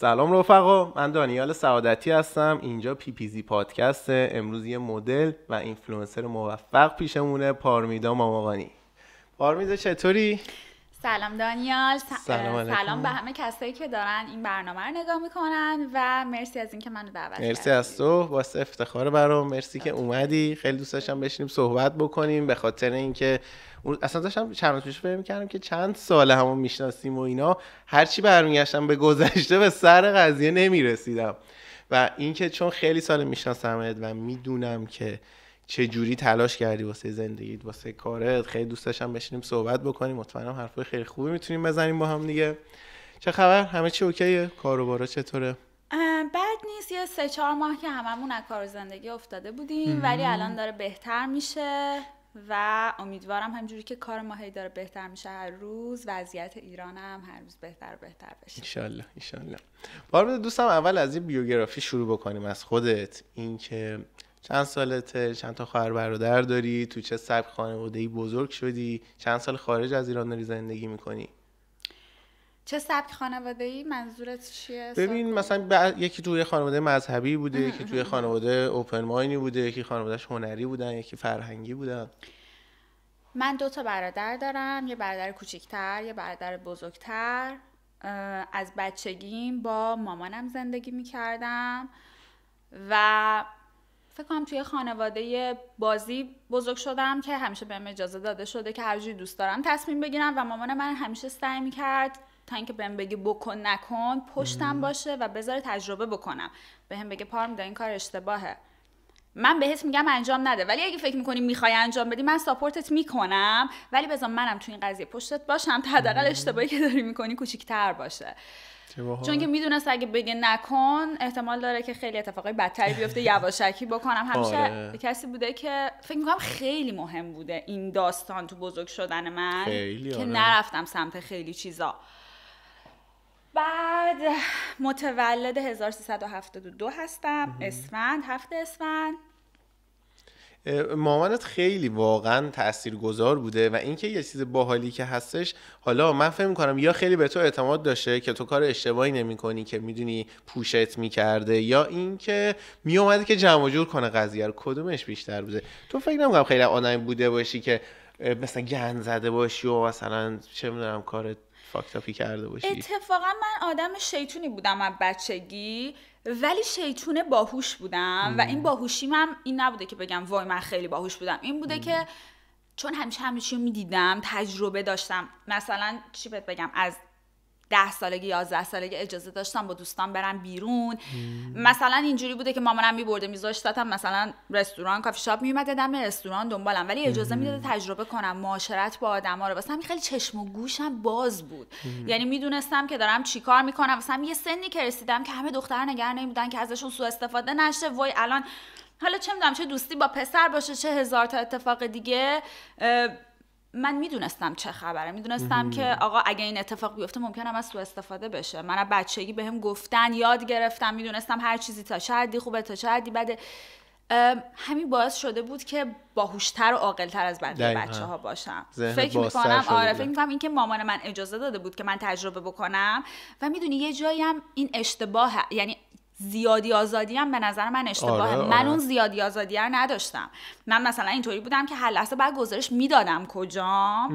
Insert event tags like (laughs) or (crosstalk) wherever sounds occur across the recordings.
سلام رفقا من دانیال سعادتی هستم اینجا پی پی زی پادکسته امروز یه مدل و اینفلوئنسر موفق پیشمونه پارمیدا ماماقانی پارمیدا چطوری سلام دانیال سلام, سلام به همه کسایی که دارن این برنامه رو نگاه میکنن و مرسی از اینکه منو دعوت مرسی از تو واسه افتخار برام مرسی که اومدی خیلی دوست داشتم بشینیم صحبت بکنیم به خاطر اینکه اصلا داشتم چند پیش فکر میکردم که چند سال همو میشناسیم و اینا هرچی برمیگشتم به گذشته به سر قضیه نمیرسیدم و اینکه چون خیلی سال میشناسمت و میدونم که چه جوری تلاش کردی واسه زندگیت واسه کارت خیلی دوست داشتم بشینیم صحبت بکنیم مطمئنم حرفای خیلی خوبی میتونیم بزنیم با هم دیگه چه خبر همه چی اوکیه کاروبارا چطوره بد نیست یه سه چهار ماه که هممون از کار زندگی افتاده بودیم ولی الان داره بهتر میشه و امیدوارم همجوری که کار ما هی داره بهتر میشه هر روز وضعیت هم هر روز بهتر بهتر بشه شاء الله بار دوستم اول از این بیوگرافی شروع بکنیم از خودت اینکه چند سالته چند تا خواهر برادر داری تو چه سبک ای بزرگ شدی چند سال خارج از ایران داری زندگی میکنی چه سبک ای منظورت چیه ببین مثلا یکی توی خانواده مذهبی بوده یکی توی خانواده اوپن ماینی بوده یکی خانوادهش هنری بودن یکی فرهنگی بودن من دو تا برادر دارم یه برادر کوچیکتر یه برادر بزرگتر از بچگیم با مامانم زندگی میکردم و فکر کنم توی خانواده بازی بزرگ شدم که همیشه بهم اجازه داده شده که هرجوری دوست دارم تصمیم بگیرم و مامان من همیشه سعی میکرد تا اینکه بهم بگه بکن نکن پشتم باشه و بذاره تجربه بکنم بهم بگه پارم این کار اشتباهه من بهت میگم انجام نده ولی اگه فکر میکنی میخوای انجام بدی من ساپورتت میکنم ولی بذار منم تو این قضیه پشتت باشم تا حداقل اشتباهی که داری میکنی کوچیکتر باشه چون که میدونست اگه بگه نکن احتمال داره که خیلی اتفاقای بدتری بیفته (laughs) یواشکی بکنم همیشه آره. کسی بوده که فکر میکنم خیلی مهم بوده این داستان تو بزرگ شدن من آره. که نرفتم سمت خیلی چیزا بعد متولد 1372 هستم اسفند هفت اسفند مامانت خیلی واقعا تاثیرگذار بوده و اینکه یه چیز باحالی که هستش حالا من فکر میکنم یا خیلی به تو اعتماد داشته که تو کار اشتباهی نمیکنی که میدونی پوشت میکرده یا اینکه میومده که جمع جور کنه قضیه رو کدومش بیشتر بوده تو فکر نمیکنم خیلی آدمی بوده باشی که مثلا گند زده باشی و مثلا چه میدونم کار فاکتاپی کرده باشی اتفاقا من آدم شیطونی بودم از بچگی ولی شیطون باهوش بودم و این باهوشی من این نبوده که بگم وای من خیلی باهوش بودم این بوده که چون همیشه همیشه میدیدم تجربه داشتم مثلا چی بهت بگم از ده سالگی یازده سالگی اجازه داشتم با دوستان برم بیرون مثلا اینجوری بوده که مامانم میبرده میذاشتم مثلا رستوران کافی شاپ میومد دم رستوران دنبالم ولی اجازه میداده تجربه کنم معاشرت با آدما رو واسه خیلی چشم و گوشم باز بود یعنی میدونستم که دارم چیکار میکنم واسه یه سنی که رسیدم که همه دخترها نگران نمیدن که ازشون سوء استفاده نشه وای الان حالا چه میدونم چه دوستی با پسر باشه چه هزار تا اتفاق دیگه من میدونستم چه خبره میدونستم که آقا اگه این اتفاق بیفته ممکنه از تو استفاده بشه من از بچگی بهم گفتن یاد گرفتم میدونستم هر چیزی تا چه خوبه تا چه بده همین باعث شده بود که باهوشتر و عاقلتر از بقیه بچه ها باشم فکر میکنم آره فکر میکنم اینکه مامان من اجازه داده بود که من تجربه بکنم و میدونی یه جایی هم این اشتباه یعنی زیادی آزادی هم به نظر من اشتباهه آره، من آره. اون زیادی آزادی رو نداشتم من مثلا اینطوری بودم که هر لحظه بعد گزارش میدادم کجام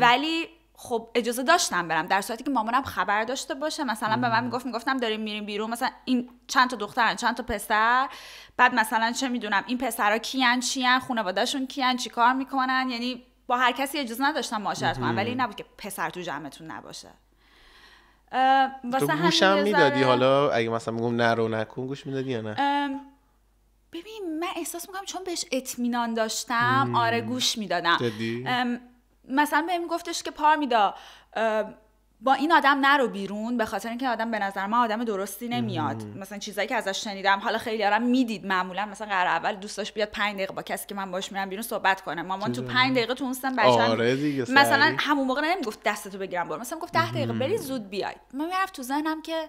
ولی خب اجازه داشتم برم در صورتی که مامانم خبر داشته باشه مثلا به من میگفت میگفتم داریم میریم بیرون مثلا این چند تا دخترن چند تا پسر بعد مثلا چه میدونم این پسرا کیان چیان خانوادهشون کیان چیکار میکنن یعنی با هر کسی اجازه نداشتم معاشرت کنم ولی این نبود که پسر تو جمعتون نباشه تو گوشم میدادی حالا اگه مثلا میگم رو نکن گوش میدادی یا نه ببین من احساس میکنم چون بهش اطمینان داشتم آره گوش میدادم مثلا بهم میگفتش که پار میدا با این آدم نرو بیرون به خاطر اینکه آدم به نظر من آدم درستی نمیاد مم. مثلا چیزایی که ازش شنیدم حالا خیلی آرام میدید معمولا مثلا قرار اول دوستاش بیاد 5 دقیقه با کسی که من باش میرم بیرون صحبت کنه مامان تو 5 دقیقه تو اونستم سن آره مثلا همون موقع نمیگفت دستتو بگیرم برو مثلا گفت 10 دقیقه بری زود بیای من میرفت تو ذهنم که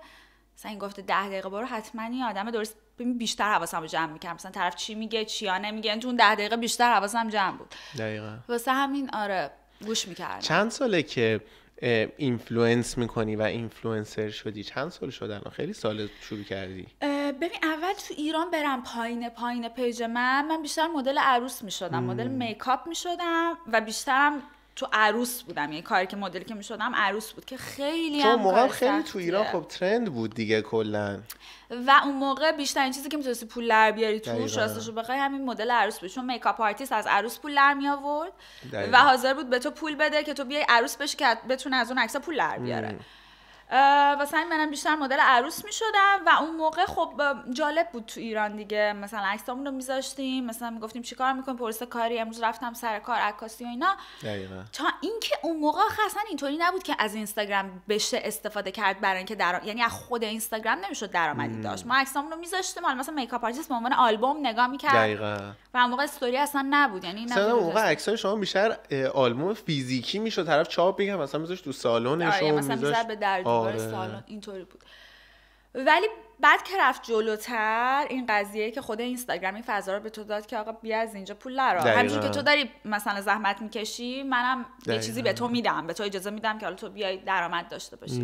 مثلا این گفته 10 دقیقه برو حتما این آدم درست بیشتر حواسم رو جمع میکردم مثلا طرف چی میگه چیا نمیگه تو اون 10 دقیقه بیشتر حواسم جمع بود دقیقاً واسه همین آره گوش میکردم چند ساله که اینفلوئنس میکنی و اینفلوئنسر شدی چند سال شدن خیلی سال شروع کردی ببین اول تو ایران برم پایین پایین پیج من من بیشتر مدل عروس میشدم مدل میکاپ میشدم و بیشترم تو عروس بودم یعنی کاری که مدلی که میشدم عروس بود که خیلی هم موقع خیلی تو ایران خب ترند بود دیگه کلا و اون موقع بیشتر چیزی که میتونستی پول در بیاری تو راستش بخوای همین مدل عروس بود چون میکاپ آرتیست از عروس پول در می آورد و حاضر بود به تو پول بده که تو بیای عروس بشی که بتونه از اون عکس پول در بیاره واسه منم بیشتر مدل عروس می شدم و اون موقع خب جالب بود تو ایران دیگه مثلا عکسامون رو میذاشتیم مثلا میگفتیم چیکار میکن پرس کاری امروز رفتم سر کار عکاسی و اینا دقیقا. تا اینکه اون موقع اصلا اینطوری نبود که از اینستاگرام بشه استفاده کرد برای اینکه در یعنی از خود اینستاگرام نمیشد درآمدی داشت ما عکسامون رو میذاشتیم حالا مثلا میکاپ آرتیست به عنوان آلبوم نگاه میکرد دقیقاً و اون موقع استوری اصلا نبود یعنی اون موقع عکسای شما بیشتر آلبوم فیزیکی میشد طرف چاپ میگم مثلا میذاشت تو سالنش آره، مثلا آره. اینطوری بود ولی بعد که رفت جلوتر این قضیه که خود اینستاگرام این فضا رو به تو داد که آقا بیا از اینجا پول نرا همینجور که تو داری مثلا زحمت میکشی منم یه چیزی به تو میدم به تو اجازه میدم که حالا تو بیای درآمد داشته باشی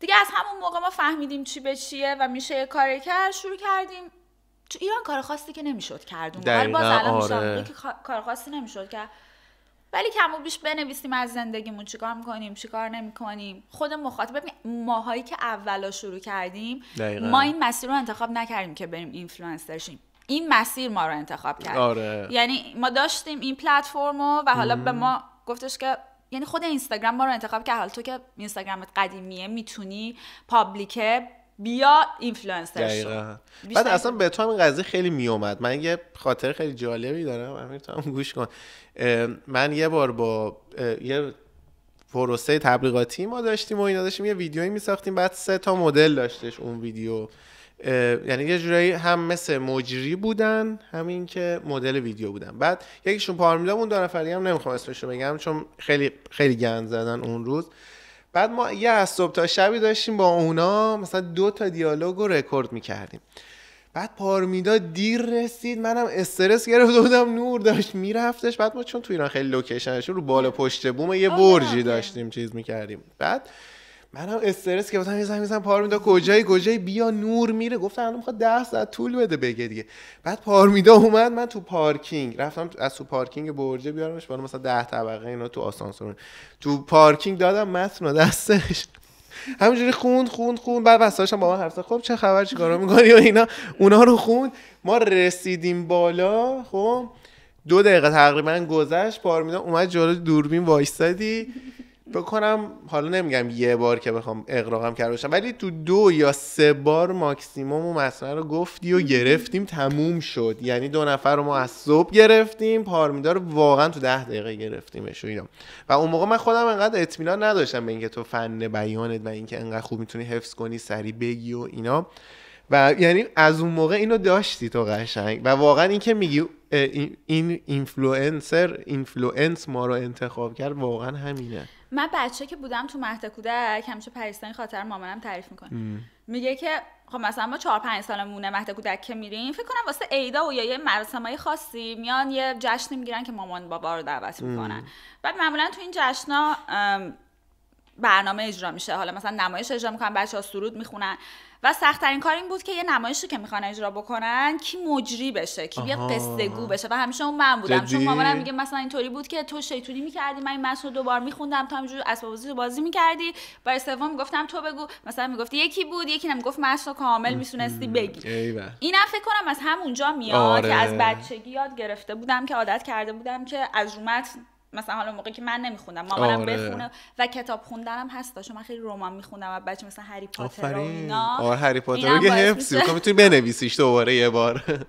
دیگه از همون موقع ما فهمیدیم چی به چیه و میشه یه کاری کرد شروع کردیم تو ایران کار خاصی که نمیشد کردون اون باز الان آره. که کار خاصی نمیشد ولی کم و بیش بنویسیم از زندگیمون چیکار میکنیم چیکار نمیکنیم خود مخاطب ماهایی که اولا شروع کردیم دقیقا. ما این مسیر رو انتخاب نکردیم که بریم اینفلوئنسر شیم این مسیر ما رو انتخاب کرد آره. یعنی ما داشتیم این پلتفرم و حالا به ما گفتش که یعنی خود اینستاگرام ما رو انتخاب کرد حالا تو که اینستاگرامت قدیمیه میتونی پابلیکه بیا اینفلوئنسر بعد اصلا به تو این قضیه خیلی میومد من یه خاطر خیلی جالبی دارم امیر تو هم گوش کن من یه بار با یه پروسه تبلیغاتی ما داشتیم و اینا داشتیم یه ویدیویی میساختیم بعد سه تا مدل داشتش اون ویدیو یعنی یه جورایی هم مثل مجری بودن همین که مدل ویدیو بودن بعد یکیشون پارمیلا بود دو نفری هم نمیخوام اسمش رو بگم چون خیلی خیلی گند زدن اون روز بعد ما یه از صبح تا شبی داشتیم با اونا مثلا دو تا دیالوگ رو رکورد میکردیم بعد پارمیدا دیر رسید منم استرس گرفته بودم نور داشت میرفتش بعد ما چون توی ایران خیلی لوکیشنش رو بالا پشت بوم یه برجی داشتیم چیز میکردیم بعد منم استرس که بودم یه زنگ میزنم پارمیدا کجایی کجایی بیا نور میره گفتم الان میخواد 10 ساعت طول بده بگه دیگه بعد پارمیدا اومد من تو پارکینگ رفتم از تو پارکینگ برجه بیارمش بالا مثلا 10 طبقه اینا تو آسانسور تو پارکینگ دادم متن دستش همینجوری خوند خوند خوند بعد وسطاش با من حرف خب چه خبر چیکارا میکنی و اینا اونا رو خوند ما رسیدیم بالا خب دو دقیقه تقریبا گذشت پارمیدا اومد جلو دوربین وایسادی بکنم حالا نمیگم یه بار که بخوام اقراقم کرده باشم ولی تو دو یا سه بار ماکسیموم و مسئله رو گفتی و گرفتیم تموم شد یعنی دو نفر رو ما از صبح گرفتیم پارمیدار واقعا تو ده دقیقه گرفتیم و اینا و اون موقع من خودم انقدر اطمینان نداشتم به اینکه تو فن بیانت و اینکه انقدر خوب میتونی حفظ کنی سری بگی و اینا و یعنی از اون موقع اینو داشتی تو قشنگ و واقعا اینکه میگی این اینفلوئنسر اینفلوئنس ما رو انتخاب کرد واقعا همینه من بچه که بودم تو مهد کودک همیشه پریستانی خاطر مامانم تعریف میکنه میگه که خب مثلا ما چهار پنج سالمونه مهد کودک که میریم فکر کنم واسه عیدا و یا یه مراسمای خاصی میان یه جشن میگیرن که مامان بابا رو دعوت میکنن و بعد معمولا تو این جشنا برنامه اجرا میشه حالا مثلا نمایش اجرا میکنن بچه ها سرود میخونن و ترین کار این بود که یه رو که میخوان اجرا بکنن کی مجری بشه کی بیاد قصه گو بشه و همیشه اون من بودم چون مامانم میگه مثلا اینطوری بود که تو شیطونی میکردی من این متن رو دوبار میخوندم تا همینجور اسباب بازی رو بازی میکردی برای سوم میگفتم تو بگو مثلا میگفتی یکی بود یکی گفت متن رو کامل میتونستی بگی اینم فکر کنم از همونجا میاد که از آره. بچگی یاد گرفته بودم که عادت کرده بودم که از رومت مثلا حالا موقعی که من نمیخوندم مامانم آره. بخونه و کتاب خوندنم هست چون من خیلی رمان میخوندم و بچه مثلا هری پاتر و اینا آره، هری پاتر رو که حفظی میتونی بنویسیش دوباره یه بار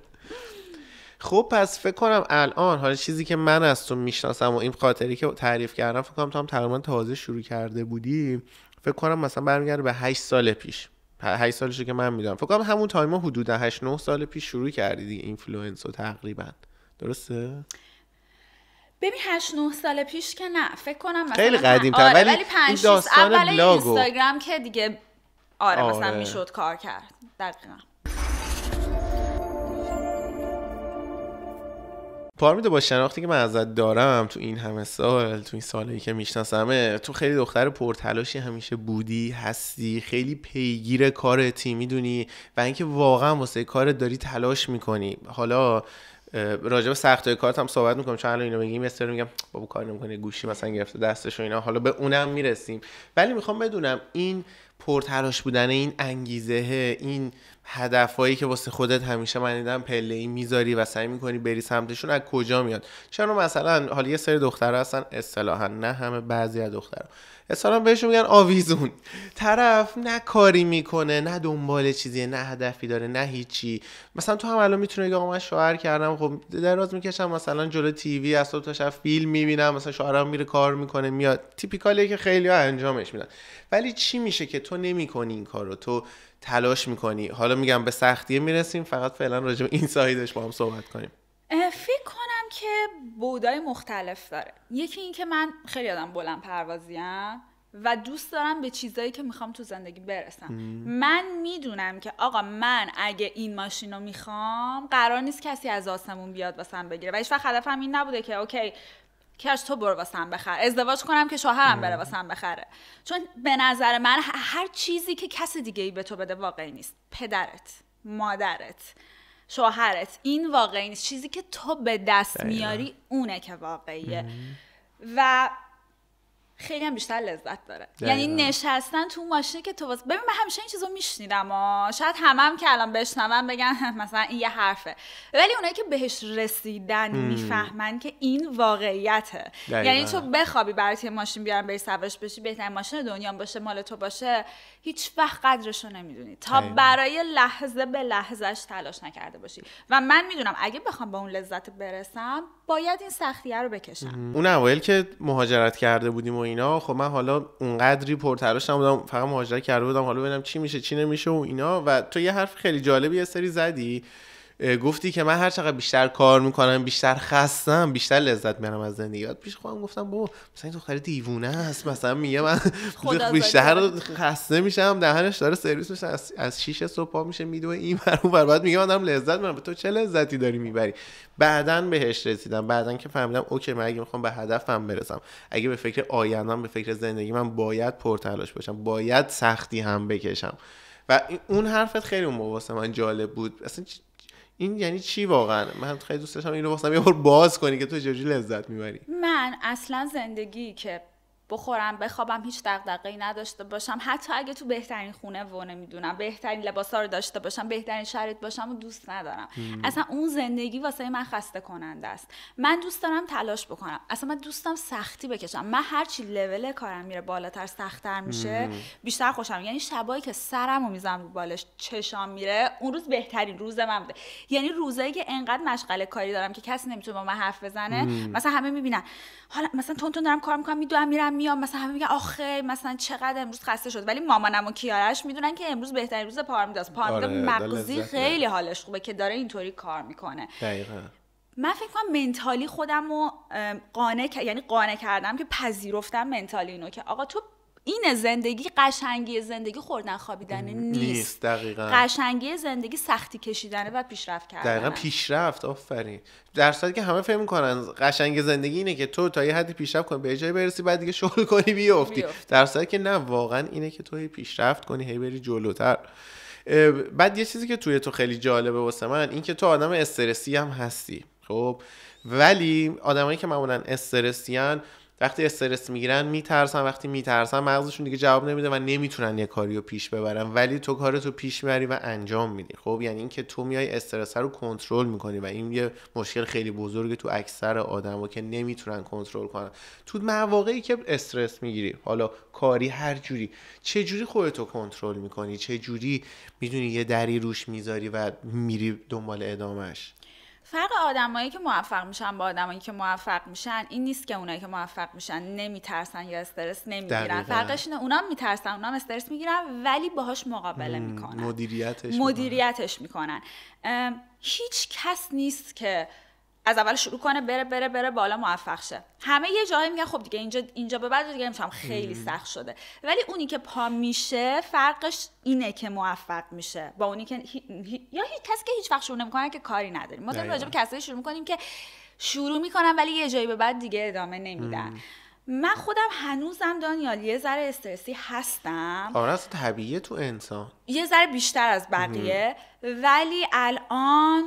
خب پس فکر کنم الان حالا چیزی که من از تو میشناسم و این خاطری که تعریف کردم فکر کنم تو هم تقریبا تازه شروع کرده بودی فکر کنم مثلا برمیگرده به 8 سال پیش 8 سالش که من میدونم فکر کنم همون تایما حدودا 8 9 سال پیش شروع کردی دیگه اینفلوئنس تقریبا درسته ببین 8 9 سال پیش که نه فکر کنم مثلا خیلی قدیم تر آره ولی, ولی 5 6 اول اینستاگرام که دیگه آره, آره. مثلا میشد کار کرد دقیقاً پارمیده با شناختی که من ازت دارم تو این همه سال تو این سالی که میشناسمه تو خیلی دختر پرتلاشی همیشه بودی هستی خیلی پیگیر کار تیمی دونی و اینکه واقعا واسه کارت داری تلاش میکنی حالا راجع سخت های کارت هم صحبت میکنم چون الان اینو میگیم یه سری میگم بابا کار نمیکنه گوشی مثلا گرفته دستش و اینا حالا به اونم میرسیم ولی میخوام بدونم این پرتراش بودن این انگیزه این هدفهایی که واسه خودت همیشه من دیدم پله ای میذاری و سعی میکنی بری سمتشون از کجا میاد چرا مثلا حالا یه سری دختر هستن اصطلاحا نه همه بعضی از دختر اصطلاحا بهشون میگن آویزون طرف نه کاری میکنه نه دنبال چیزی نه هدفی داره نه هیچی مثلا تو هم الان میتونه آقا من شوهر کردم خب دراز میکشم مثلا جلو تیوی صبح تا شب فیلم میبینم مثلا شوهرم میره کار میکنه میاد تیپیکالیه که خیلی انجامش میدن ولی چی میشه که تو نمیکنی این کارو تو تلاش میکنی حالا میگم به سختی میرسیم فقط فعلا راجع به این سایدش با هم صحبت کنیم فکر کنم که بودای مختلف داره یکی این که من خیلی آدم بلند پروازیم و دوست دارم به چیزایی که میخوام تو زندگی برسم من میدونم که آقا من اگه این ماشین رو میخوام قرار نیست کسی از آسمون بیاد واسم بگیره و هیچ وقت هدفم این نبوده که اوکی که از تو برو واسم بخر ازدواج کنم که شوهرم بره واسم بخره چون به نظر من هر چیزی که کس دیگه ای به تو بده واقعی نیست پدرت مادرت شوهرت این واقعی نیست چیزی که تو به دست میاری اونه که واقعیه و خیلی هم بیشتر لذت داره یعنی نشستن تو ماشین که تو ببین من همیشه این چیزو میشنیدم ها شاید همم هم که الان بشنوم بگن (laughs) مثلا این یه حرفه ولی اونایی که بهش رسیدن میفهمن که این واقعیته یعنی تو بخوابی برات ماشین بیارن بری سوارش بشی بهترین ماشین دنیا باشه مال تو باشه هیچ وقت قدرش رو نمیدونی تا برای لحظه به لحظهش تلاش نکرده باشی و من میدونم اگه بخوام به اون لذت برسم باید این سختیه رو بکشم اون اول که مهاجرت کرده بودیم و اینا خب من حالا اونقدری تلاش نبودم فقط مهاجرت کرده بودم حالا ببینم چی میشه چی نمیشه و اینا و تو یه حرف خیلی جالبی یه سری زدی گفتی که من هر چقدر بیشتر کار میکنم بیشتر خستم بیشتر لذت میرم از زندگی پیش خودم گفتم بابا مثلا این دختر دیوونه است مثلا میگه من (laughs) بیشتر خسته میشم دهنش داره سرویس میشه از, شیشه شیش صبح میشه میدوه این برون بر بعد میگه من دارم لذت به تو چه لذتی داری میبری بعدا بهش رسیدم بعدا که فهمیدم اوکی من اگه میخوام به هدفم برسم اگه به فکر آیندم به فکر زندگی من باید پرتلاش باشم باید سختی هم بکشم و اون حرفت خیلی اون من جالب بود اصلا این یعنی چی واقعا من خیلی دوست داشتم اینو واسم یه بار باز کنی که تو چجوری لذت میبری من اصلا زندگی که بخورم بخوابم هیچ دغدغه‌ای نداشته باشم حتی اگه تو بهترین خونه و نمیدونم بهترین لباسا رو داشته باشم بهترین شرط باشم و دوست ندارم مم. اصلا اون زندگی واسه من خسته کننده است من دوست دارم تلاش بکنم اصلا من دوستم سختی بکشم من هرچی لول کارم میره بالاتر سختتر میشه بیشتر خوشم یعنی شبایی که سرمو میزم رو بالش چشام میره اون روز بهترین روز من بوده یعنی روزایی که انقدر مشغله کاری دارم که کسی نمیتونه با من حرف بزنه مم. مثلا همه میبینن حالا مثلا تون تون دارم کار میکنم میدوام میرم میام مثلا همه میگن آخه مثلا چقدر امروز خسته شد ولی مامانم و کیارش میدونن که امروز بهترین روز پارمیداست پارمیدا آره، مغزی خیلی حالش خوبه که داره اینطوری کار میکنه دقیقا. من فکر کنم منتالی خودم رو قانع یعنی قانه کردم که پذیرفتم منتالی اینو که آقا تو این زندگی قشنگی زندگی خوردن خوابیدن نیست, نیست قشنگی زندگی سختی کشیدنه و پیشرفت کردن دقیقا پیشرفت آفرین در که همه فهم میکنن قشنگ زندگی اینه که تو تا یه حدی پیشرفت کنی به جای برسی بعد دیگه شغل کنی بیفتی در صورتی که نه واقعا اینه که تو پیشرفت کنی هی بری جلوتر بعد یه چیزی که توی تو خیلی جالبه واسه من این که تو آدم استرسی هم هستی خب ولی آدمایی که معمولا استرسیان وقتی استرس میگیرن میترسن وقتی میترسن مغزشون دیگه جواب نمیده و نمیتونن یه کاری رو پیش ببرن ولی تو کارتو پیش میبری و انجام میدی خب یعنی اینکه تو میای استرس رو کنترل میکنی و این یه مشکل خیلی بزرگ تو اکثر آدما که نمیتونن کنترل کنن تو مواقعی که استرس میگیری حالا کاری هر جوری چه جوری خودتو کنترل میکنی چه جوری میدونی یه دری روش میذاری و میری دنبال ادامش فرق آدمایی که موفق میشن با آدمایی که موفق میشن این نیست که اونایی که موفق میشن نمیترسن یا استرس نمیگیرن فرقش اینه اونام میترسن اونام استرس میگیرن ولی باهاش مقابله میکنن مدیریتش میکنن, میکنن. هیچ کس نیست که از اول شروع کنه بره بره بره بالا موفق شه همه یه جایی میگن خب دیگه اینجا اینجا به بعد دیگه میشم خیلی سخت شده ولی اونی که پا میشه فرقش اینه که موفق میشه با اونی که یا هیچ کسی که هیچ وقت شروع نمیکنه که کاری نداریم ما داریم راجع کسایی شروع میکنیم که شروع میکنن ولی یه جایی به بعد دیگه ادامه نمیدن من خودم هنوزم دانیال یه ذره استرسی هستم آره از طبیعه تو انسان یه ذره بیشتر از بقیه ولی الان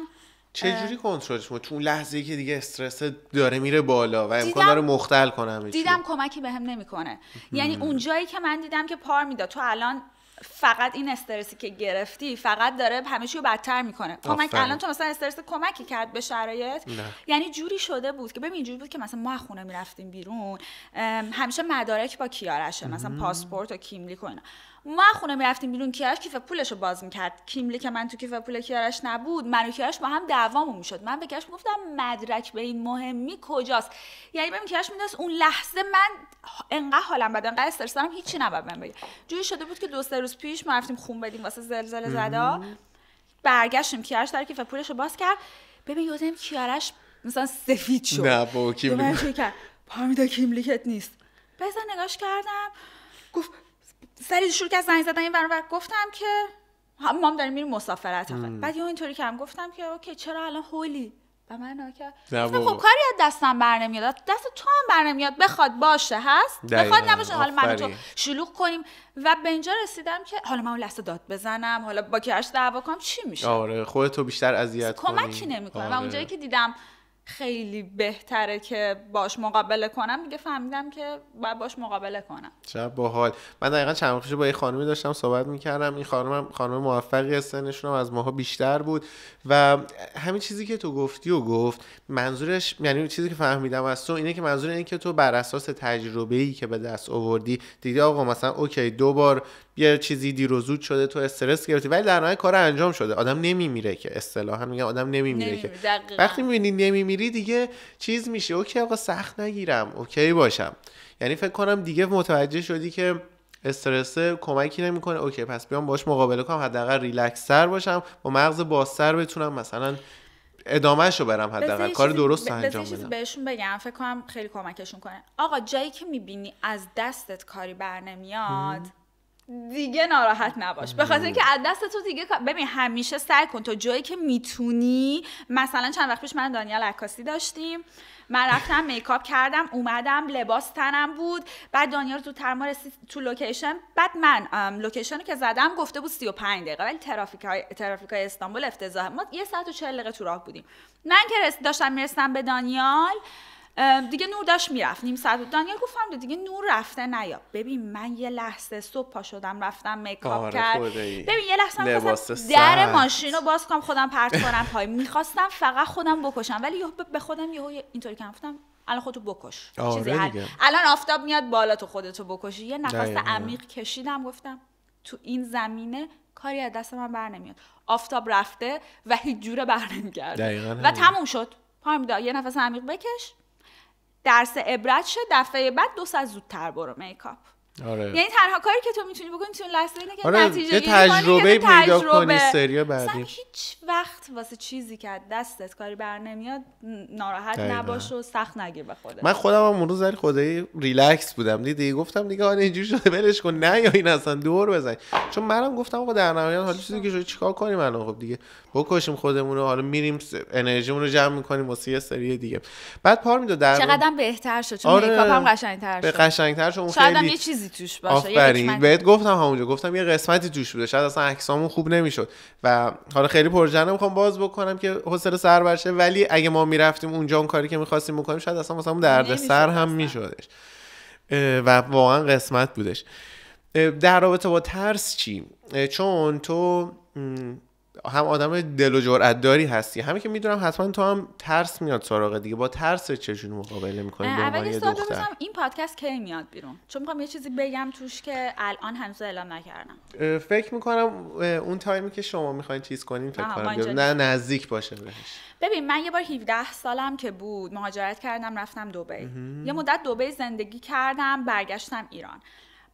چجوری کنترلش تو اون لحظه ای که دیگه استرس داره میره بالا و امکان داره مختل کنم دیدم کمکی بهم به نمیکنه یعنی جایی که من دیدم که پار میداد تو الان فقط این استرسی که گرفتی فقط داره همه چی رو بدتر میکنه کمک خب الان تو مثلا استرس کمکی کرد به شرایط نه. یعنی جوری شده بود که ببین جوری بود که مثلا ما خونه میرفتیم بیرون همیشه مدارک با کیارشه مثلا پاسپورت و کیملی و ما خونه میرفتیم بیرون کیارش کیف پولش رو باز میکرد کیملی که من تو کیف پول کیارش نبود من و کیارش با هم دعوامون میشد من به کیارش میگفتم مدرک به این مهمی کجاست یعنی بهم کیارش میدونست اون لحظه من انقدر حالم بده انقدر استرس دارم هیچی نبود من بگه شده بود که دو سه روز پیش ما رفتیم خون بدیم واسه زلزله زدا برگشتیم کیارش در کیف پولش رو باز کرد ببین یادم کیارش مثلا سفید شد نه با کیملی پامیدا کیملیکت نیست بزن نگاش کردم گفت سری شروع کرد زنگ زدن این ور گفتم که هم ما هم داریم میریم مسافرت آخه بعد یه اینطوری که هم گفتم که اوکی چرا الان هولی و من که خب کاری از دستم بر نمیاد دست تو هم بر نمیاد بخواد باشه هست بخواد نباشه حالا من تو شلوغ کنیم و به اینجا رسیدم که حالا من لحظه داد بزنم حالا با کیش دعوا کنم چی میشه آره خودتو بیشتر اذیت کمکی نمیکنه و آره. اونجایی که دیدم خیلی بهتره که باش مقابله کنم دیگه فهمیدم که باید باش مقابله کنم چه باحال من دقیقا چند وقت با یه خانمی داشتم صحبت میکردم این خانم خانم موفقی سنشون هم از ماها بیشتر بود و همین چیزی که تو گفتی و گفت منظورش یعنی چیزی که فهمیدم از تو اینه که منظور اینه که تو بر اساس تجربه ای که به دست آوردی دیدی آقا مثلا اوکی دو بار یه چیزی دیر شده تو استرس گرفتی ولی در نهایت کار انجام شده آدم نمیمیره که اصطلاحا میگن آدم نمیمیره نمی که دقیقا. وقتی میبینی نمیمیری دیگه چیز میشه اوکی آقا سخت نگیرم اوکی باشم یعنی فکر کنم دیگه متوجه شدی که استرس کمکی نمیکنه اوکی پس بیام باش مقابله کنم حداقل ریلکس سر باشم با مغز بازتر بتونم مثلا ادامهشو برم حداقل کار درست انجام بدم بهشون بگم فکر کنم خیلی کمکشون کنه آقا جایی که میبینی از دستت کاری بر نمیاد دیگه ناراحت نباش به خاطر اینکه از دست تو دیگه ببین همیشه سعی کن تو جایی که میتونی مثلا چند وقت پیش من دانیال عکاسی داشتیم من رفتم میکاپ کردم اومدم لباس تنم بود بعد دانیال تو ترما رسید تو لوکیشن بعد من لوکیشن رو که زدم گفته بود 35 دقیقه ولی ترافیک های ترافیک های استانبول افتضاح ما یه ساعت و 40 دقیقه تو راه بودیم من که داشتم میرسم به دانیال دیگه نور داشت میرفت نیم ساعت بود دانیل گفتم دیگه نور رفته نیا ببین من یه لحظه صبح پا شدم رفتم میکاپ آره، کرد ببین یه لحظه در ماشین رو باز کنم خودم پرت کنم پای میخواستم فقط خودم بکشم ولی یه به خودم یه اینطوری کردم گفتم الان خودتو بکش آره چیزی الان آفتاب میاد بالا تو خودتو بکشی یه نفس عمیق کشیدم گفتم تو این زمینه کاری از دست من بر نمیاد آفتاب رفته و هیچ جوره بر نمیگرده و تموم شد پایم یه نفس عمیق بکش درس عبرت شه دفعه بعد دو ساعت زودتر برو میکاپ آره. یعنی تنها کاری که تو میتونی بکنی تو لحظه اینه که آره. نتیجه تجربه پیدا کنی سری بعدی هیچ وقت واسه چیزی که دستت کاری بر نمیاد ناراحت نباش و سخت نگیر به خودت من خودم هم روز خدای ریلکس بودم دیدی گفتم دیگه آره اینجوری شده ولش کن نه یا این اصلا دور بزن چون منم گفتم آقا در نهایت حالا چیزی که شده چیکار کنیم الان خب دیگه بکشیم خودمون رو حالا میریم انرژیمون رو جمع میکنیم واسه یه سری دیگه بعد پار میداد در چقدرم بهتر شد چون آره. قشنگتر شد قشنگتر شد اون خیلی یه چیزی چیزی باشه آفرین بهت گفتم همونجا گفتم یه قسمتی توش بوده شاید اصلا عکسامون خوب نمیشد و حالا خیلی پروژه نمیخوام باز بکنم که حوصله سر برشه ولی اگه ما میرفتیم اونجا اون کاری که میخواستیم بکنیم شاید اصلا واسمون سر هم میشدش و واقعا قسمت بودش در رابطه با ترس چی چون تو هم آدم دل و جرأت داری هستی همین که میدونم حتما تو هم ترس میاد سراغ دیگه با ترس چجوری مقابله میکنی به عنوان یه دختر این پادکست کی میاد بیرون چون میخوام یه چیزی بگم توش که الان هنوز اعلام نکردم فکر میکنم اون تایمی که شما میخواین چیز کنین فکر کنم نه نزدیک باشه بهش ببین من یه بار 17 سالم که بود مهاجرت کردم رفتم دبی یه مدت دبی زندگی کردم برگشتم ایران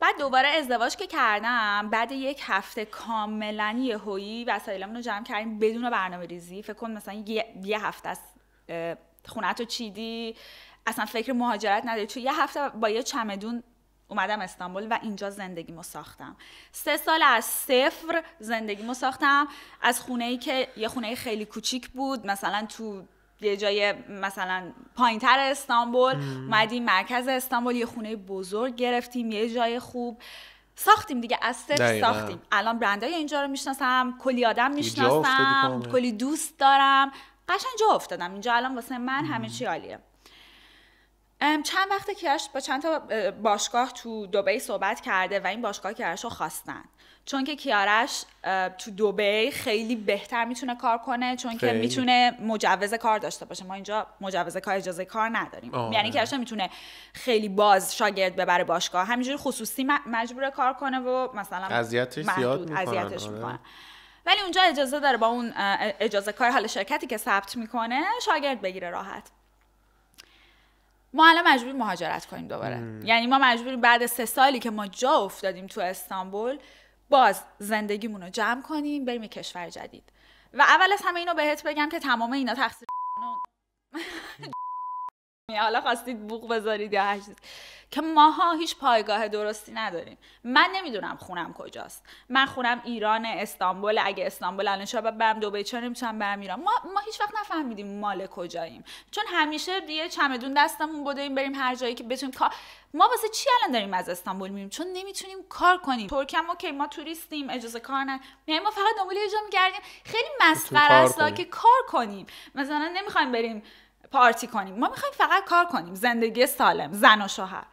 بعد دوباره ازدواج که کردم بعد یک هفته کاملا یهویی وسایلمون رو جمع کردیم بدون برنامه ریزی فکر کن مثلا یه, هفته از خونت رو چیدی اصلا فکر مهاجرت نداری چون یه هفته با یه چمدون اومدم استانبول و اینجا زندگیمو ساختم سه سال از صفر زندگیمو ساختم از خونه ای که یه خونه خیلی کوچیک بود مثلا تو یه جای مثلا پایینتر استانبول اومدیم مرکز استانبول یه خونه بزرگ گرفتیم یه جای خوب ساختیم دیگه از صفر ساختیم الان برندای اینجا رو میشناسم کلی آدم میشناسم کلی دوست دارم قشنگ جا افتادم اینجا الان واسه من همه چی عالیه چند وقت کیاش با چند تا باشگاه تو دبی صحبت کرده و این باشگاه که رو خواستن چون که کیارش تو دبی خیلی بهتر میتونه کار کنه چون که میتونه مجوز کار داشته باشه ما اینجا مجوز کار اجازه کار نداریم آه. یعنی کیارش میتونه خیلی باز شاگرد ببره باشگاه همینجوری خصوصی مجبور کار کنه و مثلا اذیتش زیاد میکنه آره. ولی اونجا اجازه داره با اون اجازه کار حال شرکتی که ثبت میکنه شاگرد بگیره راحت ما الان مجبوریم مهاجرت کنیم دوباره یعنی ما مجبور بعد سه سالی که ما جا افتادیم تو استانبول باز زندگیمون رو جمع کنیم بریم کشور جدید و اول از همه اینو بهت بگم که تمام اینا تقصیر (laughs) یعنی حالا خواستید بوق بذارید یا هر چیز که ماها هیچ پایگاه درستی نداریم من نمیدونم خونم کجاست من خونم ایران استانبول اگه استانبول الان شب برم دبی چرا نمیتونم برم ایران ما ما هیچ وقت نفهمیدیم مال کجاییم چون همیشه دیگه چمدون دستمون بوده این بریم هر جایی که بتونیم کار ما واسه چی الان داریم از استانبول میریم چون نمیتونیم کار کنیم ترکم اوکی ما توریستیم اجازه کار نه یعنی ما فقط دنبال یه جا خیلی مسخره است که کار کنیم مثلا نمیخوایم بریم پارتی کنیم ما میخوایم فقط کار کنیم زندگی سالم زن و شوهر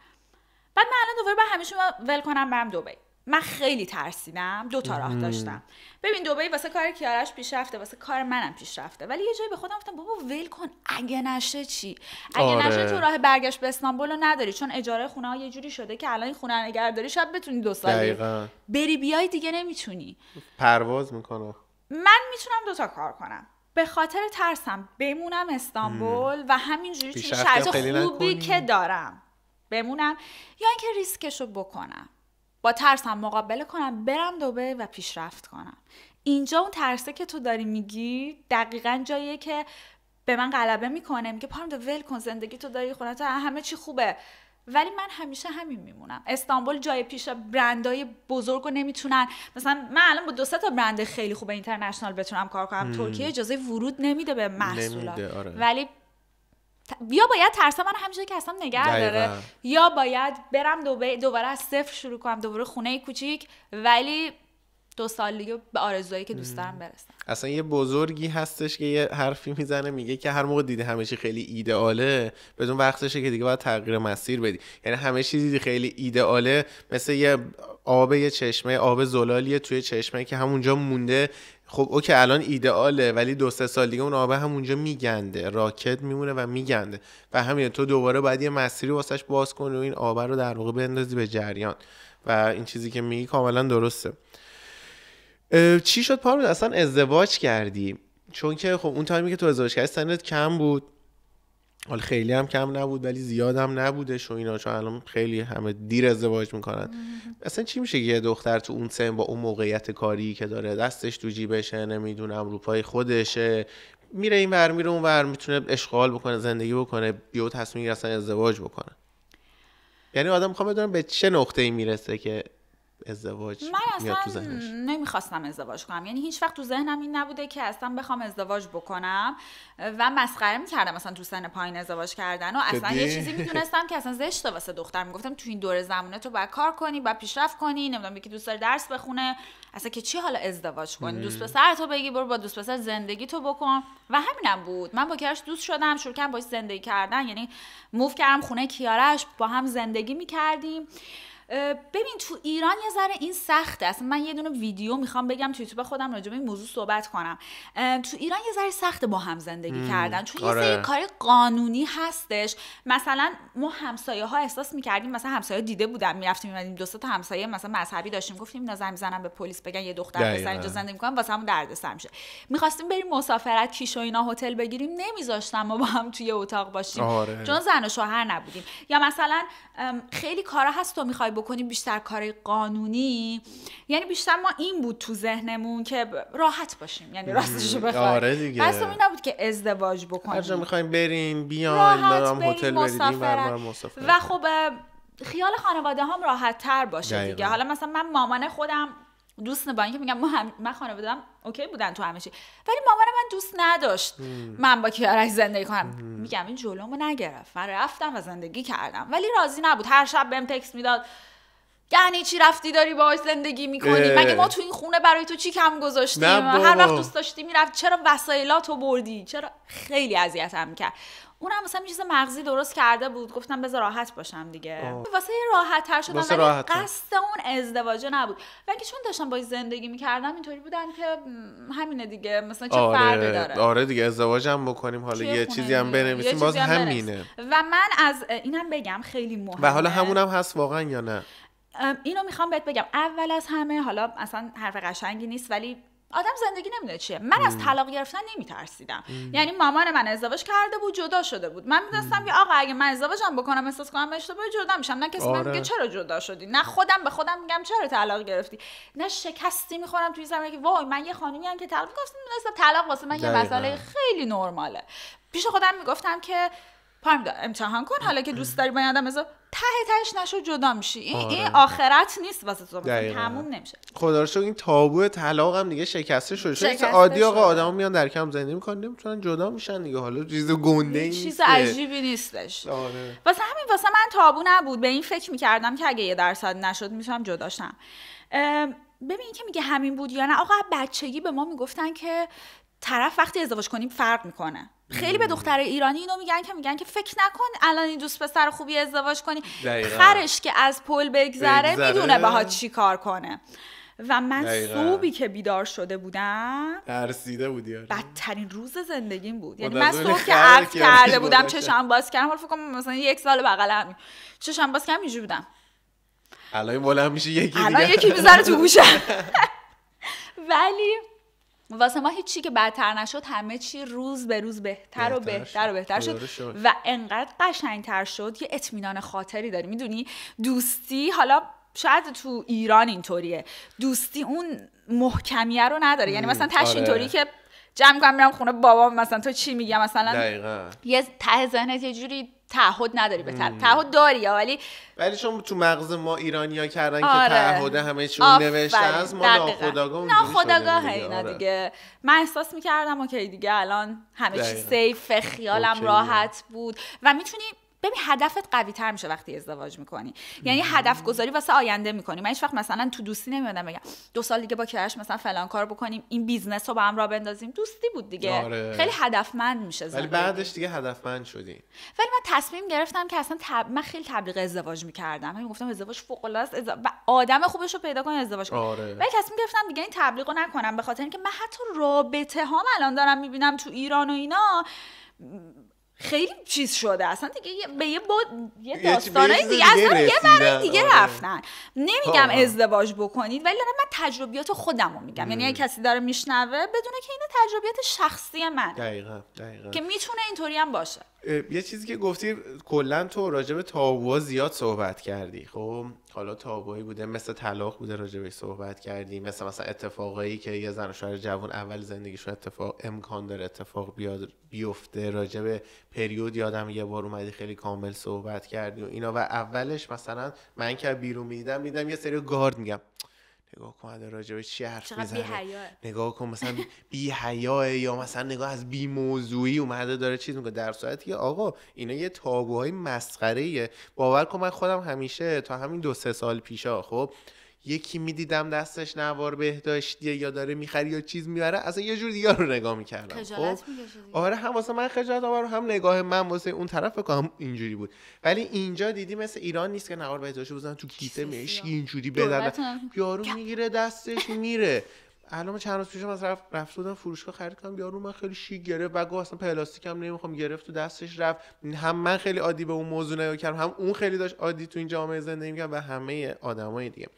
بعد من الان دوباره با همیشون ول کنم برم دبی من خیلی ترسیدم دو تا راه داشتم ببین دبی واسه کار کیارش رفته واسه کار منم پیشرفته ولی یه جایی به خودم گفتم بابا ول کن اگه نشه چی اگه آره. نشه تو راه برگشت به استانبول نداری چون اجاره خونه ها یه جوری شده که الان این خونه نگهداری شب بتونی دو سالی بری بیای دیگه نمیتونی پرواز میکنه من میتونم دو تا کار کنم به خاطر ترسم بمونم استانبول و همینجوری چون شرط خوبی که دارم بمونم یا اینکه ریسکش رو بکنم با ترسم مقابله کنم برم دوبه و پیشرفت کنم اینجا اون ترسه که تو داری میگی دقیقا جاییه که به من غلبه میکنه میگه پارم ول کن زندگی تو داری خونه همه چی خوبه ولی من همیشه همین میمونم استانبول جای پیش برندای بزرگ رو نمیتونن مثلا من الان با دو تا برند خیلی خوب اینترنشنال بتونم کار کنم ترکیه اجازه ورود نمیده به محصولات آره. ولی یا باید ترسم من همیشه که اصلا نگه داره یا باید برم دوباره از صفر شروع کنم دوباره خونه کوچیک ولی دو سال دیگه به آرزوهایی که دوست دارم اصلا یه بزرگی هستش که یه حرفی میزنه میگه که هر موقع دیدی همه چی خیلی ایدئاله بدون وقتشه که دیگه باید تغییر مسیر بدی یعنی همه چی خیلی ایدئاله مثل یه آب یه چشمه آب زلالیه توی چشمه که همونجا مونده خب اوکی الان ایدئاله ولی دو سه سال دیگه اون آب همونجا میگنده راکت میمونه و میگنده و همین تو دوباره باید یه مسیری واسش باز کنی و این آب رو در واقع بندازی به جریان و این چیزی که میگی کاملا درسته چی شد پارو؟ اصلا ازدواج کردی چون که خب اون تایمی که تو ازدواج کردی سنت کم بود حال خیلی هم کم نبود ولی زیاد هم نبودش و اینا چون الان خیلی همه دیر ازدواج میکنن اصلا چی میشه که یه دختر تو اون سن با اون موقعیت کاری که داره دستش تو جیبشه نمیدونم روپای خودشه میره این ور میره اون ور میتونه اشغال بکنه زندگی بکنه بیو تصمیم اصلا ازدواج بکنه یعنی آدم میخوام بدونم به چه نقطه ای میرسه که ازدواج من اصلا تو نمیخواستم ازدواج کنم یعنی هیچ وقت تو ذهنم این نبوده که اصلا بخوام ازدواج بکنم و مسخره میکردم اصلا تو سن پایین ازدواج کردن و اصلا یه چیزی میدونستم که اصلا زشت واسه دختر میگفتم تو این دور زمانه تو باید کار کنی باید پیشرفت کنی نمیدونم یکی دوست داره درس بخونه اصلا که چی حالا ازدواج کنی دوست پسر تو بگی برو با دوست پسر زندگی تو بکن و همینم بود من با کیارش دوست شدم شروع کردم باش زندگی کردن یعنی موو کردم خونه کیارش با هم زندگی میکردیم ببین تو ایران یه ذره این سخته. اصلا من یه دونه ویدیو میخوام بگم تو یوتیوب خودم راجع به این موضوع صحبت کنم تو ایران یه ذره سخته با هم زندگی مم. کردن چون آره. یه سری کار قانونی هستش مثلا ما همسایه ها احساس میکردیم مثلا همسایه دیده بودن میرفتیم میمدیم دو تا همسایه مثلا مذهبی داشتیم گفتیم نظر میزنم به پلیس بگن یه دختر پسر اینجا زندگی میکنه واسه همون دردسر میشه میخواستیم بریم مسافرت کیش و اینا هتل بگیریم نمیذاشتن ما با هم توی اتاق باشیم آره. چون زن و شوهر نبودیم یا مثلا خیلی کارا هست تو میخوای بکنیم بیشتر کار قانونی یعنی بیشتر ما این بود تو ذهنمون که راحت باشیم یعنی راستش بخوایم آره اصلا این نبود که ازدواج بکنیم هر جا میخوایم بریم بیایم بریم هتل و خب خیال خانواده هم راحت تر باشه دیگه حالا مثلا من مامان خودم دوست با اینکه میگم هم... من هم اوکی بودن تو همه ولی مامان من دوست نداشت من با کیارش زندگی کنم میگم این جلومو نگرفت من رفتم و زندگی کردم ولی راضی نبود هر شب بهم تکس میداد یعنی چی رفتی داری باهاش زندگی میکنی مگه ما تو این خونه برای تو چی کم گذاشتیم هر وقت دوست داشتی میرفت چرا وسایلاتو بردی چرا خیلی اذیتم میکرد اونم مثلا چیز مغزی درست کرده بود گفتم بذار راحت باشم دیگه آه. واسه راحت تر شدم ولی قصد اون ازدواجه نبود ولی چون داشتم با زندگی میکردم اینطوری بودن که همینه دیگه مثلا چه آره. داره آره دیگه ازدواجم بکنیم حالا یه چیزی هم بنویسیم باز همینه و من از اینم بگم خیلی مهمه و حالا همونم هست واقعا یا نه اینو میخوام بهت بگم اول از همه حالا اصلا حرف قشنگی نیست ولی آدم زندگی نمیدونه چیه من از طلاق گرفتن نمیترسیدم ام. یعنی مامان من ازدواج کرده بود جدا شده بود من میدونستم که آقا اگه من ازدواجم بکنم احساس کنم اشتباه جدا میشم نه کسی من آره. میگه چرا جدا شدی نه خودم به خودم میگم چرا طلاق گرفتی نه شکستی میخورم توی زمین که وای من یه خانومی هم که طلاق گفتم طلاق واسه من یه مسئله خیلی نرماله پیش خودم میگفتم که پایم امتحان کن حالا که دوست داری با آدم ازا ته تهش نشو جدا میشی این, آره. آخرت نیست واسه تو تموم نمیشه خدا رو این تابو طلاق هم دیگه شکسته شده شکسته عادی آقا آدم میان در کم زندگی میکنن نمیتونن جدا میشن دیگه حالا چیز گنده ای چیز عجیبی نیستش آره. واسه همین واسه من تابو نبود به این فکر میکردم که اگه یه درصد نشد میتونم جداشم ببین که میگه همین بود یا نه آقا بچگی به ما میگفتن که طرف وقتی ازدواج کنیم فرق میکنه خیلی به دختر ایرانی اینو میگن که میگن که فکر نکن الان این دوست پسر خوبی ازدواج کنی خرش که از پل بگذره, میدونه باها چی کار کنه و من صبحی که بیدار شده بودم ترسیده بودی آره. بدترین روز زندگیم بود یعنی من صبح که عقد کرده بودم چشم باز کردم حالا فکر کنم مثلا یک سال هم چشم باز کردم اینجوری بودم الان میشه یکی الان یکی میذاره تو گوشم (laughs) ولی واسه ما هیچی که بدتر نشد همه چی روز به روز بهتر, و بهتر و بهتر شد. و انقدر قشنگتر شد یه اطمینان خاطری داری میدونی دوستی حالا شاید تو ایران اینطوریه دوستی اون محکمیه رو نداره یعنی مثلا تش آره. اینطوری که جمع کنم میرم خونه بابا مثلا تو چی میگم مثلا یه ته ذهنت یه جوری تعهد نداری به طرف تعهد داری ولی ولی چون تو مغز ما ایرانیا کردن که آره. تعهد همه چی نوشته از ما ناخودآگاه ناخداگاه اینا آره. دیگه من احساس میکردم اوکی دیگه الان همه چی سیف خیالم راحت بود و میتونی ببین هدفت قوی تر میشه وقتی ازدواج میکنی یعنی هدف گذاری واسه آینده میکنی من وقت مثلا تو دوستی نمیادم بگم دو سال دیگه با کرش مثلا فلان کار بکنیم این بیزنس رو با هم را بندازیم دوستی بود دیگه آره. خیلی هدفمند میشه ولی بعدش دیگه هدفمند شدی ولی من تصمیم گرفتم که اصلا تب... من خیلی تبلیغ ازدواج میکردم همین گفتم ازدواج فوق العاده آدم خوبش رو پیدا کن ازدواج کن آره. ولی تصمیم گرفتم دیگه این تبلیغ رو نکنم به خاطر اینکه من حتی رابطه الان دارم میبینم تو ایران و اینا خیلی چیز شده اصلا دیگه به یه یه داستانای دیگه, اصلا یه برای دیگه آره. رفتن نمیگم ازدواج بکنید ولی من تجربیات خودم رو میگم یعنی اگه کسی داره میشنوه بدونه که اینه تجربیات شخصی من دقیقا. که میتونه اینطوری هم باشه یه چیزی که گفتی کلا تو راجع به زیاد صحبت کردی خب حالا تابوی بوده مثل طلاق بوده به صحبت کردیم مثل مثلا اتفاقایی که یه زن و شوهر جوان اول زندگیش اتفاق امکان داره اتفاق بیاد بیفته به پریود یادم یه بار اومدی خیلی کامل صحبت کردی و اینا و اولش مثلا من که بیرون میدیدم میدم یه سری گارد میگم نگاه کن الان به چی حرف بزنه نگاه کن مثلا بی حیاه یا مثلا نگاه از بی موضوعی اومده داره چیز میگه در صورتی که آقا اینا یه تابوهای مسخره باور کن من خودم همیشه تا همین دو سه سال پیشا خب یکی میدیدم دستش نوار بهداشتیه یا داره میخری یا چیز میبره اصلا یه جور دیگه رو نگاه میکردم خب؟ خجالت آره هم واسه من خجالت آور هم نگاه من واسه اون طرف بکنم اینجوری بود ولی اینجا دیدی مثل ایران نیست که نوار بهداشتی بزنن تو کیسه میشی اینجوری بدن یارو میگیره دستش میره الان چند روز پیشم از رفت رفت بودم فروشگاه خرید یارو من خیلی شیک گرفت و گفت اصلا هم نمیخوام گرفت تو دستش رفت هم من خیلی عادی به اون موضوع نگاه کردم هم اون خیلی داشت عادی تو این جامعه زندگی میکرد و همه آدمای دیگه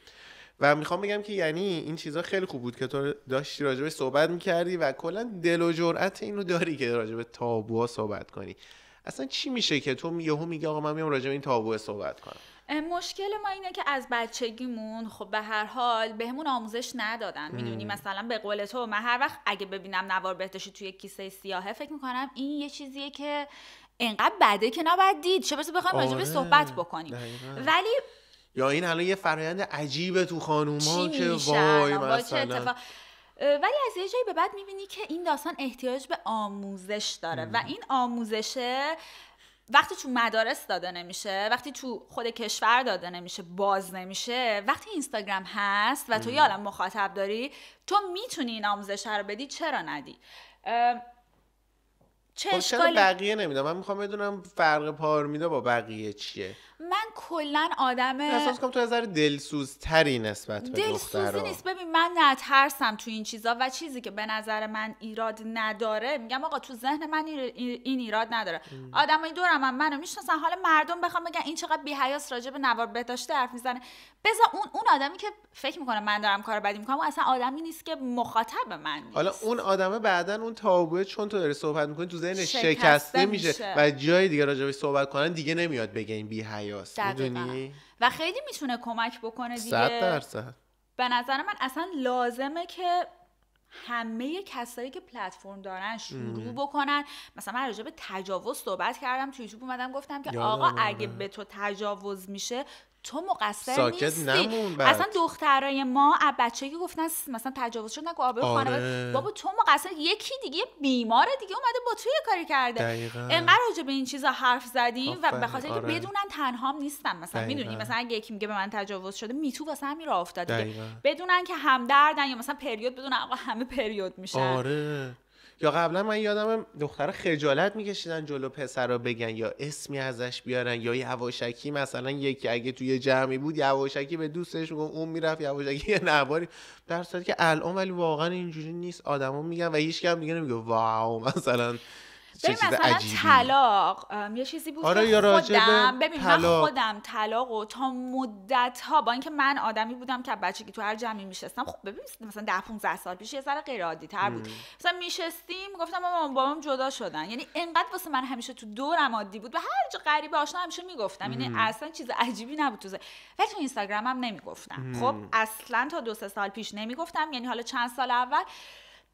و میخوام بگم که یعنی این چیزها خیلی خوب بود که تو داشتی راجبه صحبت میکردی و کلا دل و جرأت اینو داری که راجبه تابوها صحبت کنی اصلا چی میشه که تو یهو میگی آقا من میام راجبه این تابو صحبت کنم مشکل ما اینه که از بچگیمون خب به هر حال بهمون به آموزش ندادن میدونی مثلا به قول تو من هر وقت اگه ببینم نوار بهداشتی توی کیسه سیاهه فکر میکنم این یه چیزیه که انقدر بده که نباید دید چه برسه بخوایم راجع آره. صحبت بکنیم ولی یا این الان یه فرایند عجیبه تو خانوما که وای مثلا ولی از یه جایی به بعد میبینی که این داستان احتیاج به آموزش داره و این آموزشه وقتی تو مدارس داده نمیشه وقتی تو خود کشور داده نمیشه باز نمیشه وقتی اینستاگرام هست و تو یه عالم مخاطب داری تو میتونی این آموزش رو بدی چرا ندی چه خب بقیه نمیدونم من میخوام بدونم فرق پارمیدا با بقیه چیه کلا آدم احساس کنم تو از دلسوزتری نسبت به دلسوزی نیست ببین من نترسم تو این چیزا و چیزی که به نظر من ایراد نداره میگم آقا تو ذهن من این ایراد نداره آدمای دورم من منو میشناسن حالا مردم بخوام بگن این چقدر بی‌حیاس راجع به نوار بهداشتی حرف میزنه بذار اون اون آدمی که فکر میکنه من دارم کار بدی میکنم اون اصلا آدمی نیست که مخاطب من نیست حالا اون آدمه بعدا اون تابوه چون تو داری صحبت میکنی تو ذهنش شکسته, میشه. و جای دیگه راجبش صحبت کنن دیگه نمیاد بگه این بی حیاست میدونی و خیلی میتونه کمک بکنه دیگه صد درصد به نظر من اصلا لازمه که همه کسایی که پلتفرم دارن شروع بکنن مثلا من راجع به تجاوز صحبت کردم تو یوتیوب اومدم گفتم که آقا اگه به تو تجاوز میشه تو مقصر ساکت نیستی اصلا دخترای ما از بچه که گفتن مثلا تجاوز شد نگو آبرو آره. بابا تو مقصر یکی دیگه بیمار دیگه اومده با تو یه کاری کرده انقدر راجع به این چیزا حرف زدیم و به خاطر آره. بدونن تنهام نیستن مثلا میدونی مثلا اگه یکی میگه به من تجاوز شده میتو واسه همین راه افتاده بدونن که همدردن یا مثلا پریود بدونن آقا همه پریود میشن آره. یا قبلا من یادم دختر خجالت میکشیدن جلو پسر رو بگن یا اسمی ازش بیارن یا یواشکی مثلا یکی اگه توی جمعی بود یواشکی به دوستش میگم اون میرفت یواشکی یه نواری در که الان ولی واقعا اینجوری نیست آدما میگن و هیچ کم دیگه نمیگه واو مثلا ببین مثلا عجیبی. طلاق یه چیزی بود آره که خودم ببین طلاق. من خودم طلاق و تا مدت ها با اینکه من آدمی بودم که بچگی تو هر جمعی میشستم خب ببین مثلا 10 15 سال پیش یه ذره غیر عادی تر بود مثلا میشستیم گفتم مامان بابام جدا شدن یعنی انقدر واسه من همیشه تو دورم عادی بود و هر جا غریبه آشنا همیشه میگفتم یعنی اصلا چیز عجیبی نبود تو ولی تو اینستاگرامم نمیگفتم خب اصلا تا دو سه سال پیش نمیگفتم یعنی حالا چند سال اول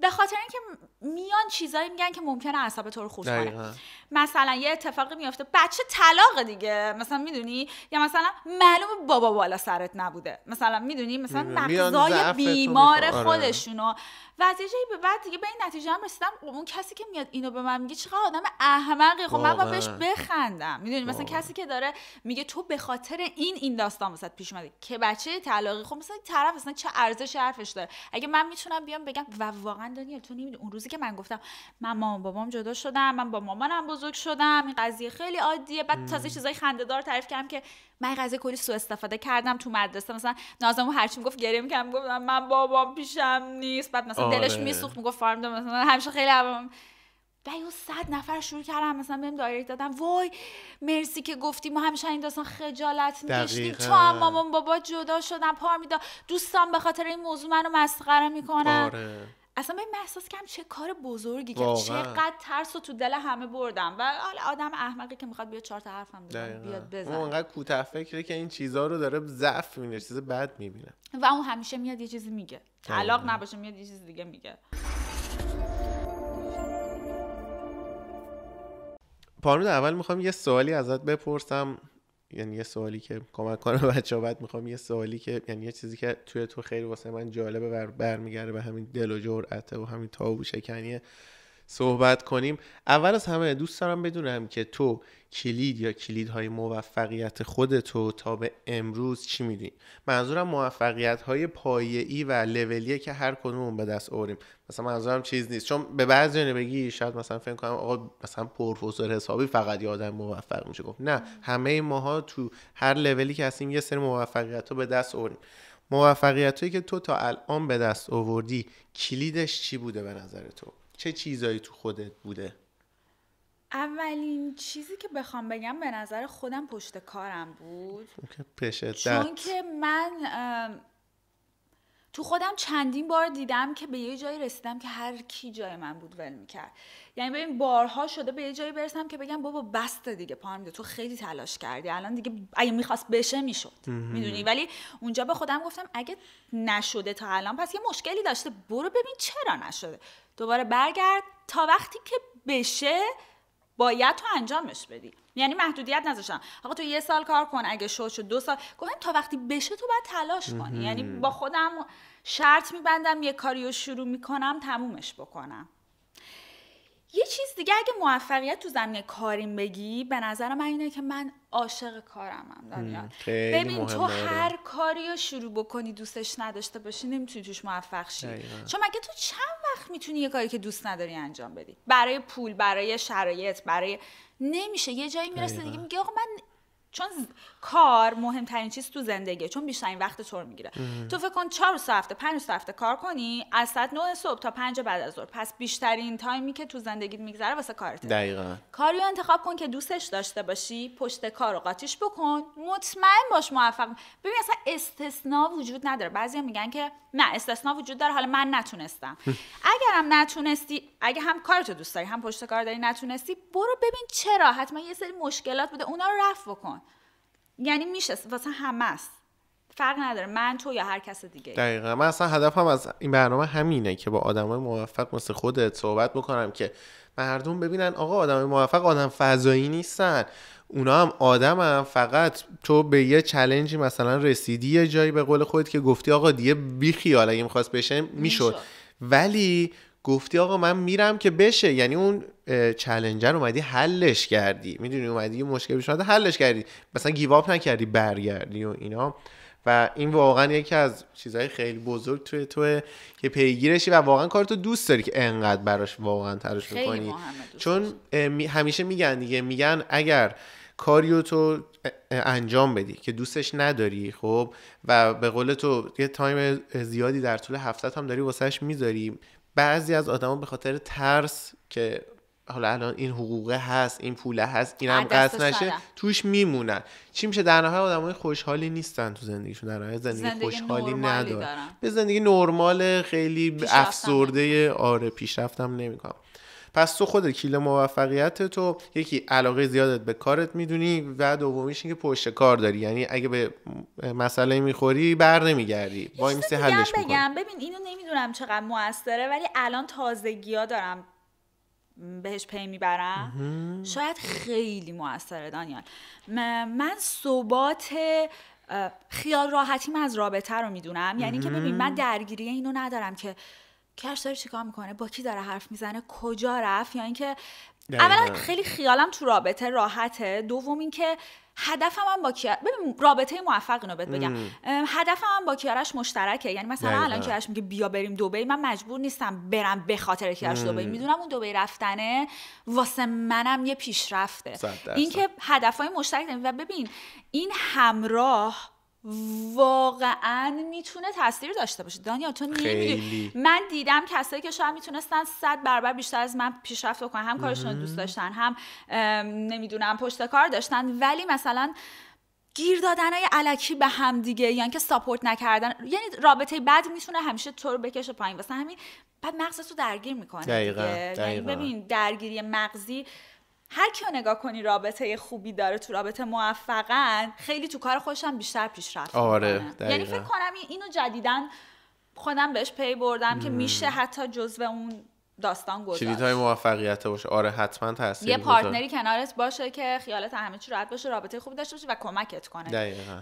به خاطر اینکه میان چیزایی میگن که ممکنه اعصاب تو رو خورد کنه مثلا یه اتفاقی میفته بچه طلاق دیگه مثلا میدونی یا مثلا معلوم بابا بالا سرت نبوده مثلا میدونی مثلا مغزای بیمار آره. خودشونو و از یه به بعد دیگه به این نتیجه هم رسیدم اون کسی که میاد اینو به من میگه چقدر آدم احمقی خب من با بخندم میدونی مثلا کسی که داره میگه تو به خاطر این این داستان واسات پیش اومده که بچه طلاقی خب مثلا طرف مثلا چه ارزش حرفش داره اگه من میتونم بیام بگم واقعا واقعا دانیل تو نمیدونی اون روزی که من گفتم من مامان بابام جدا شدم من با مامانم بزرگ شدم این قضیه خیلی عادیه بعد تازه چیزای دار تعریف کردم که من قضیه کلی سوء استفاده کردم تو مدرسه مثلا نازم چی میگفت گریم گفتم من بابام پیشم نیست بعد مثلا آره. دلش میسوخت میگفت فارم مثلا همیشه خیلی عبام. و صد نفر شروع کردم مثلا بهم دایرکت دادم وای مرسی که گفتی ما همیشه این داستان خجالت میکشیم تو هم مامان بابا جدا شدم پار میدا دوستان به خاطر این موضوع منو مسخره میکنن آره. اصلا به این احساس چه کار بزرگی که چقدر ترس رو تو دل همه بردم و حالا آدم احمقی که میخواد بیا چهار تا حرف هم بیاد بزنه اون انقدر کوتاه فکره که این چیزها رو داره ضعف میده چیز بد میبینه و اون همیشه میاد یه چیزی میگه طلاق نباشه میاد یه چیز دیگه میگه پانود اول میخوام یه سوالی ازت بپرسم یعنی یه سوالی که کمک کنه (laughs) بچه ها بعد میخوام یه سوالی که یعنی یه چیزی که توی تو خیلی واسه من جالبه بر برمیگرده به همین دل و جرعته و همین تابو شکنیه صحبت کنیم اول از همه دوست دارم بدونم که تو کلید یا کلیدهای موفقیت خودتو تا به امروز چی میدونی منظورم موفقیت های ای و لولیه که هر کدوم به دست آوریم مثلا منظورم چیز نیست چون به بعضی بگی شاید مثلا فکر کنم آقا مثلا پروفسور حسابی فقط یه آدم موفق میشه گفت نه همه ماها تو هر لولی که هستیم یه سری موفقیت رو به دست آوریم موفقیت هایی که تو تا الان به دست آوردی کلیدش چی بوده به نظر تو چه چیزایی تو خودت بوده اولین چیزی که بخوام بگم به نظر خودم پشت کارم بود چون که من تو خودم چندین بار دیدم که به یه جایی رسیدم که هر کی جای من بود ول میکرد یعنی ببین بارها شده به یه جایی برسم که بگم بابا بسته دیگه میده تو خیلی تلاش کردی الان دیگه اگه میخواست بشه میشد میدونی ولی اونجا به خودم گفتم اگه نشده تا الان پس یه مشکلی داشته برو ببین چرا نشده دوباره برگرد تا وقتی که بشه باید تو انجامش بدی یعنی محدودیت نذاشتم آقا تو یه سال کار کن اگه شو شد دو سال گفتم تا وقتی بشه تو باید تلاش کنی یعنی با خودم شرط میبندم یه کاریو شروع میکنم تمومش بکنم یه چیز دیگه اگه موفقیت تو زمین کاریم بگی به نظر من اینه که من عاشق کارمم هم ببین تو آره. هر کاری رو شروع بکنی دوستش نداشته باشی نمیتونی توش موفق شی چون مگه تو چند وقت میتونی یه کاری که دوست نداری انجام بدی برای پول برای شرایط برای نمیشه یه جایی میرسه دیگه میگه آقا من چون ز... کار مهمترین چیز تو زندگیه چون بیشترین وقت تو رو میگیره تو فکر کن چهار ساعت هفته پنج هفته کار کنی از ساعت نه صبح تا 5 بعد از ظهر پس بیشترین تایمی که تو زندگیت میگذره واسه کارت. دقیقاً کاریو انتخاب کن که دوستش داشته باشی پشت کار رو قاطیش بکن مطمئن باش موفق ببین اصلا استثنا وجود نداره بعضیا میگن که نه استثنا وجود داره حالا من نتونستم (laughs) اگرم نتونستی اگه هم کارتو دوست داری هم پشت کار داری نتونستی برو ببین چرا حتما یه سری مشکلات بوده اونا رو رفع بکن یعنی میشه واسه همه است فرق نداره من تو یا هر کس دیگه دقیقا من اصلا هدفم از این برنامه همینه که با آدمای موفق مثل خودت صحبت بکنم که مردم ببینن آقا آدمای موفق آدم فضایی نیستن اونا هم هم فقط تو به یه چلنجی مثلا رسیدی یه جایی به قول خودت که گفتی آقا دیگه بیخیال اگه میخواست بشه میشد ولی گفتی آقا من میرم که بشه یعنی اون چلنجر اومدی حلش کردی میدونی اومدی یه مشکل پیش حلش کردی مثلا گیواپ نکردی برگردی و اینا و این واقعا یکی از چیزهای خیلی بزرگ توی تو که پیگیرشی و واقعا کارتو دوست داری که انقدر براش واقعا تلاش میکنی چون همیشه میگن دیگه میگن اگر کاریو تو انجام بدی که دوستش نداری خب و به قول تو یه تایم زیادی در طول هفته هم داری واسهش میذاری بعضی از آدما به خاطر ترس که حالا الان این حقوقه هست این پوله هست این هم قصد نشه توش میمونن چی میشه در نهایت آدمای خوشحالی نیستن تو زندگیشون در نهایت زندگی, زندگی خوشحالی ندارن به زندگی نرمال خیلی افسرده آره پیشرفتم نمیکنم پس تو خود کیل موفقیت تو یکی علاقه زیادت به کارت میدونی و دومیش که پشت کار داری یعنی اگه به مسئله میخوری بر نمیگردی با این حلش بگم ببین اینو نمیدونم چقدر موثره ولی الان ها دارم بهش پی میبرم شاید خیلی موثره دانیال من ثبات خیال راحتیم از رابطه رو میدونم یعنی که ببین من درگیری اینو ندارم که کش داره چیکار میکنه با کی داره حرف میزنه کجا رفت یا اینکه اولا خیلی خیالم تو رابطه راحته دوم اینکه هدفم هم با ببین رابطه موفق اینو بهت بگم هدفم هم با کیارش مشترکه یعنی مثلا دقیقا. الان کیارش میگه بیا بریم دبی من مجبور نیستم برم به خاطر کیارش دبی میدونم اون دبی رفتنه واسه منم یه پیشرفته اینکه هدفهای مشترک داریم و ببین این همراه واقعا میتونه تاثیر داشته باشه دانیا تو نمیدونی من دیدم کسایی که شاید میتونستن صد برابر بیشتر از من پیشرفت کنن هم کارشون دوست داشتن هم نمیدونم پشت کار داشتن ولی مثلا گیر دادن های علکی به هم دیگه یعنی اینکه ساپورت نکردن یعنی رابطه بد میتونه همیشه تو رو بکشه پایین واسه همین بعد مغز رو درگیر میکنه یعنی دقیقا. ببین درگیری مغزی هر کیو نگاه کنی رابطه خوبی داره تو رابطه موفقن خیلی تو کار خودشم بیشتر پیشرفت آره یعنی فکر کنم اینو جدیدن خودم بهش پی بردم که میشه حتی جزو اون داستان گذاشت های موفقیت باشه آره حتما تاثیر یه پارتنری کنارت باشه که خیالت همه چی راحت باشه رابطه خوبی داشته باشه و کمکت کنه دقیقاً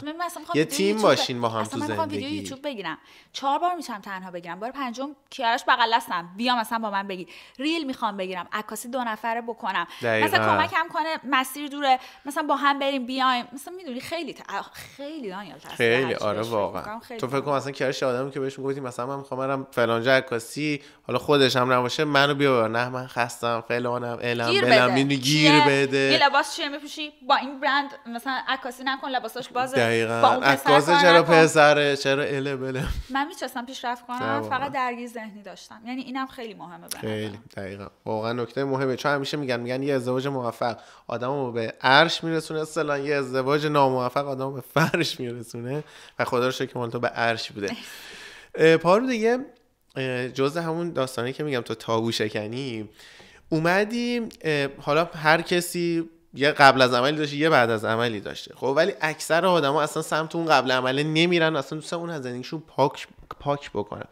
یه تیم باشین با هم تو زندگی من ویدیو یوتیوب بگیرم چهار بار میتونم تنها بگیرم بار پنجم کیارش بغل هستم بیا مثلا با من بگی ریل میخوام بگیرم عکاسی دو نفره بکنم دقیقا. مثلا کمکم کنه مسیر دوره مثلا با هم بریم بیایم مثلا میدونی خیلی تا... خیلی دانیال خیلی آره واقعا تو فکر کنم مثلا کیارش آدمی که بهش میگفتی مثلا من میخوام برم فلان جا عکاسی حالا خودش هم نباشه منو بیا نه من خستم فلانم اعلام گیر بلم بده. گیر بده یه لباس چیه میپوشی با این برند مثلا عکاسی نکن لباساش بازه دقیقاً عکاس چرا پسره چرا ال بله من میچستم پیشرفت کنم فقط درگیر ذهنی داشتم یعنی اینم خیلی مهمه برام خیلی دقیقاً واقعا نکته مهمه چون همیشه میگن میگن یه ازدواج موفق آدمو به عرش میرسونه اصلا یه ازدواج ناموفق آدمو به فرش میرسونه و خدا رو شکر به عرش بوده پارو دیگه جز همون داستانی که میگم تو تابو شکنی اومدی حالا هر کسی یه قبل از عملی داشته یه بعد از عملی داشته خب ولی اکثر آدما اصلا سمت اون قبل عمله نمیرن اصلا دوستان اون از زندگیشون پاک پاک بکنن